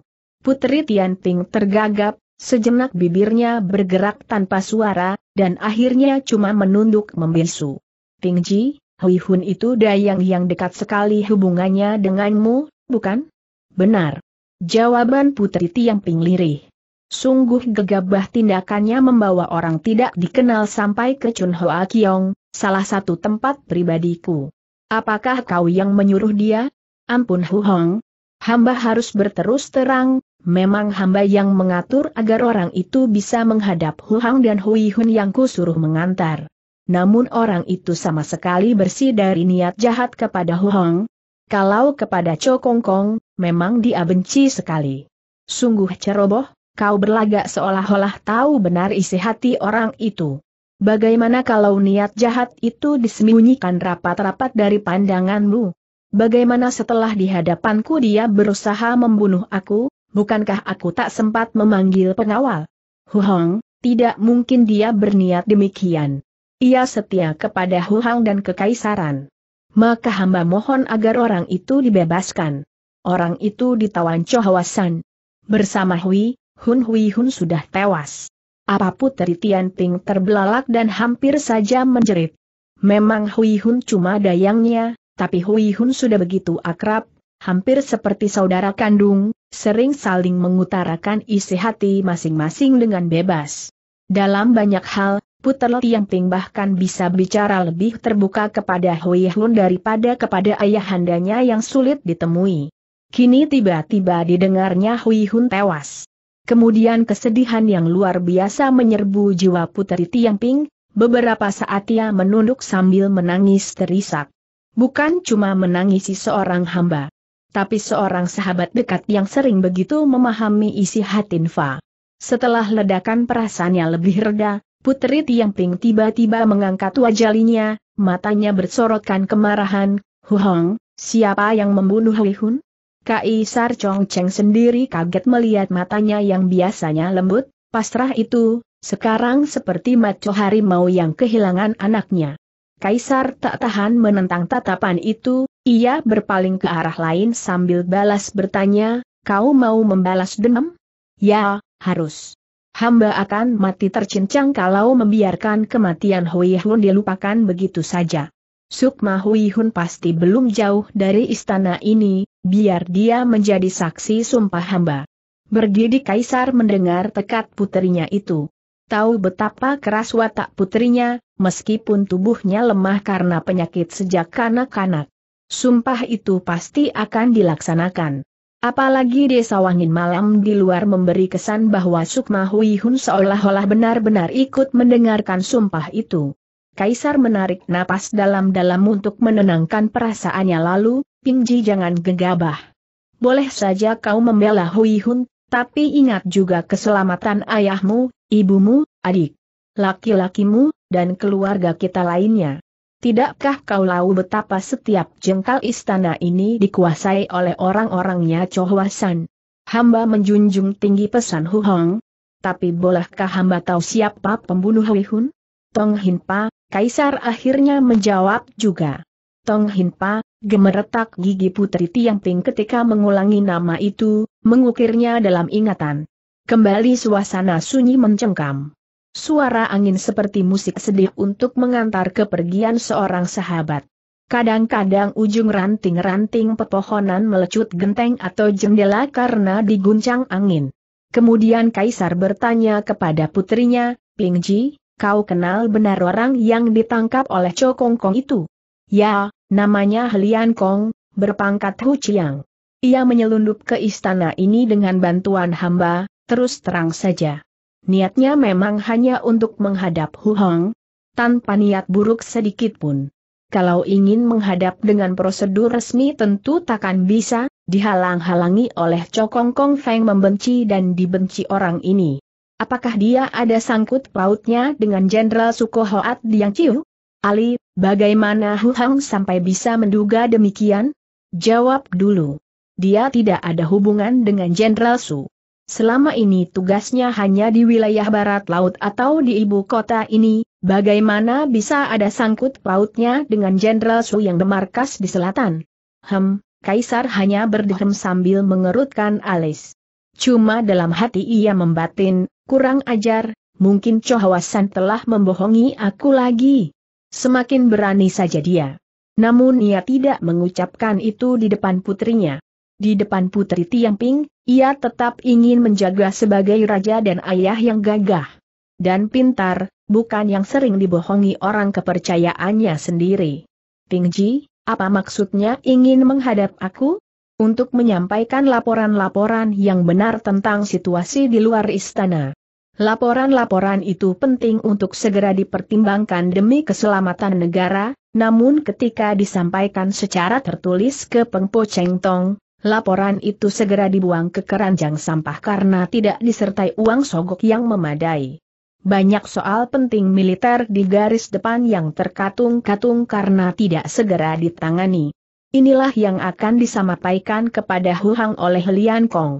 A: Putri Tianping tergagap, sejenak bibirnya bergerak tanpa suara, dan akhirnya cuma menunduk membisu. Tingji, Hui Hun itu dayang yang dekat sekali hubungannya denganmu, bukan? Benar. Jawaban Putri Tianping lirih. Sungguh gegabah tindakannya membawa orang tidak dikenal sampai ke Chun Hoa Kiong, salah satu tempat pribadiku. Apakah kau yang menyuruh dia? Ampun Hu Hong. Hamba harus berterus terang, Memang hamba yang mengatur agar orang itu bisa menghadap Hu Hang dan Hui Hun yang kusuruh mengantar. Namun orang itu sama sekali bersih dari niat jahat kepada Hu Hang. Kalau kepada Cho Kong Kong, memang dia benci sekali. Sungguh ceroboh, kau berlagak seolah-olah tahu benar isi hati orang itu. Bagaimana kalau niat jahat itu disembunyikan rapat-rapat dari pandanganmu? Bagaimana setelah di hadapanku dia berusaha membunuh aku, bukankah aku tak sempat memanggil pengawal? Hu Hong, tidak mungkin dia berniat demikian. Ia setia kepada Hu Hong dan kekaisaran. Maka hamba mohon agar orang itu dibebaskan. Orang itu ditawan Chohawasan. Bersama Hui, Hun Hui Hun sudah tewas. Apapun putri Tian terbelalak dan hampir saja menjerit. Memang Hui Hun cuma dayangnya, tapi Hui Hun sudah begitu akrab, hampir seperti saudara kandung, sering saling mengutarakan isi hati masing-masing dengan bebas. Dalam banyak hal, Puter Tiangping bahkan bisa bicara lebih terbuka kepada Hui Hun daripada kepada ayahandanya yang sulit ditemui. Kini tiba-tiba didengarnya Hui Hun tewas. Kemudian kesedihan yang luar biasa menyerbu jiwa Puteri Tiangping, beberapa saat ia menunduk sambil menangis terisak. Bukan cuma menangisi seorang hamba. Tapi seorang sahabat dekat yang sering begitu memahami isi hati Nfa. Setelah ledakan perasaannya lebih reda, Putri Tiangping tiba-tiba mengangkat wajahnya, matanya bersorotkan kemarahan, Huhong, siapa yang membunuh Hui Hun? Kaisar Chong Cheng sendiri kaget melihat matanya yang biasanya lembut, pasrah itu, sekarang seperti maco harimau yang kehilangan anaknya. Kaisar tak tahan menentang tatapan itu, ia berpaling ke arah lain sambil balas bertanya, kau mau membalas dendam? Ya, harus. Hamba akan mati tercincang kalau membiarkan kematian Hui Hun dilupakan begitu saja. Sukma Hui Hun pasti belum jauh dari istana ini, biar dia menjadi saksi sumpah hamba. Berdiri Kaisar mendengar tekad putrinya itu. Tahu betapa keras watak putrinya, meskipun tubuhnya lemah karena penyakit sejak kanak-kanak. Sumpah itu pasti akan dilaksanakan. Apalagi desa wangin malam di luar memberi kesan bahwa Sukma Hui Hun seolah-olah benar-benar ikut mendengarkan sumpah itu. Kaisar menarik napas dalam-dalam untuk menenangkan perasaannya lalu, Pingji jangan gegabah. Boleh saja kau membela Hui Hun, tapi ingat juga keselamatan ayahmu, ibumu, adik, laki-lakimu, dan keluarga kita lainnya. Tidakkah kau tahu betapa setiap jengkal istana ini dikuasai oleh orang-orangnya Chohwasan? Hamba menjunjung tinggi pesan Hu Hong. Tapi bolehkah hamba tahu siapa pembunuh Hun? Tong Hinpa, Kaisar akhirnya menjawab juga. Tong Hinpa, gemeretak gigi putri Tiang Ting ketika mengulangi nama itu, mengukirnya dalam ingatan. Kembali suasana sunyi mencengkam suara angin seperti musik sedih untuk mengantar kepergian seorang sahabat. Kadang-kadang ujung ranting-ranting pepohonan melecut genteng atau jendela karena diguncang angin. Kemudian Kaisar bertanya kepada putrinya, Pingji, kau kenal benar orang yang ditangkap oleh Cokong Kong itu? Ya, namanya Helian Kong, berpangkat Hu Chiang. Ia menyelundup ke istana ini dengan bantuan hamba, terus terang saja. Niatnya memang hanya untuk menghadap Hu Hong, tanpa niat buruk sedikit pun. Kalau ingin menghadap dengan prosedur resmi tentu takkan bisa, dihalang-halangi oleh Cokong Kong Feng membenci dan dibenci orang ini. Apakah dia ada sangkut pautnya dengan Jenderal Sukohoat Liang Diang Chiu? Ali, bagaimana Hu Hong sampai bisa menduga demikian? Jawab dulu. Dia tidak ada hubungan dengan Jenderal Su. Selama ini tugasnya hanya di wilayah barat laut atau di ibu kota ini, bagaimana bisa ada sangkut pautnya dengan Jenderal Su yang bermarkas di selatan? Hem, Kaisar hanya berdehem sambil mengerutkan alis. Cuma dalam hati ia membatin, kurang ajar, mungkin Chohwasan telah membohongi aku lagi. Semakin berani saja dia. Namun ia tidak mengucapkan itu di depan putrinya. Di depan putri Tiang ia tetap ingin menjaga sebagai raja dan ayah yang gagah dan pintar, bukan yang sering dibohongi orang kepercayaannya sendiri. Tingji, apa maksudnya ingin menghadap aku? Untuk menyampaikan laporan-laporan yang benar tentang situasi di luar istana. Laporan-laporan itu penting untuk segera dipertimbangkan demi keselamatan negara, namun ketika disampaikan secara tertulis ke Pengpo Cheng Tong, Laporan itu segera dibuang ke keranjang sampah karena tidak disertai uang sogok yang memadai. Banyak soal penting militer di garis depan yang terkatung-katung karena tidak segera ditangani. Inilah yang akan disampaikan kepada Hu Hang oleh Lian Kong.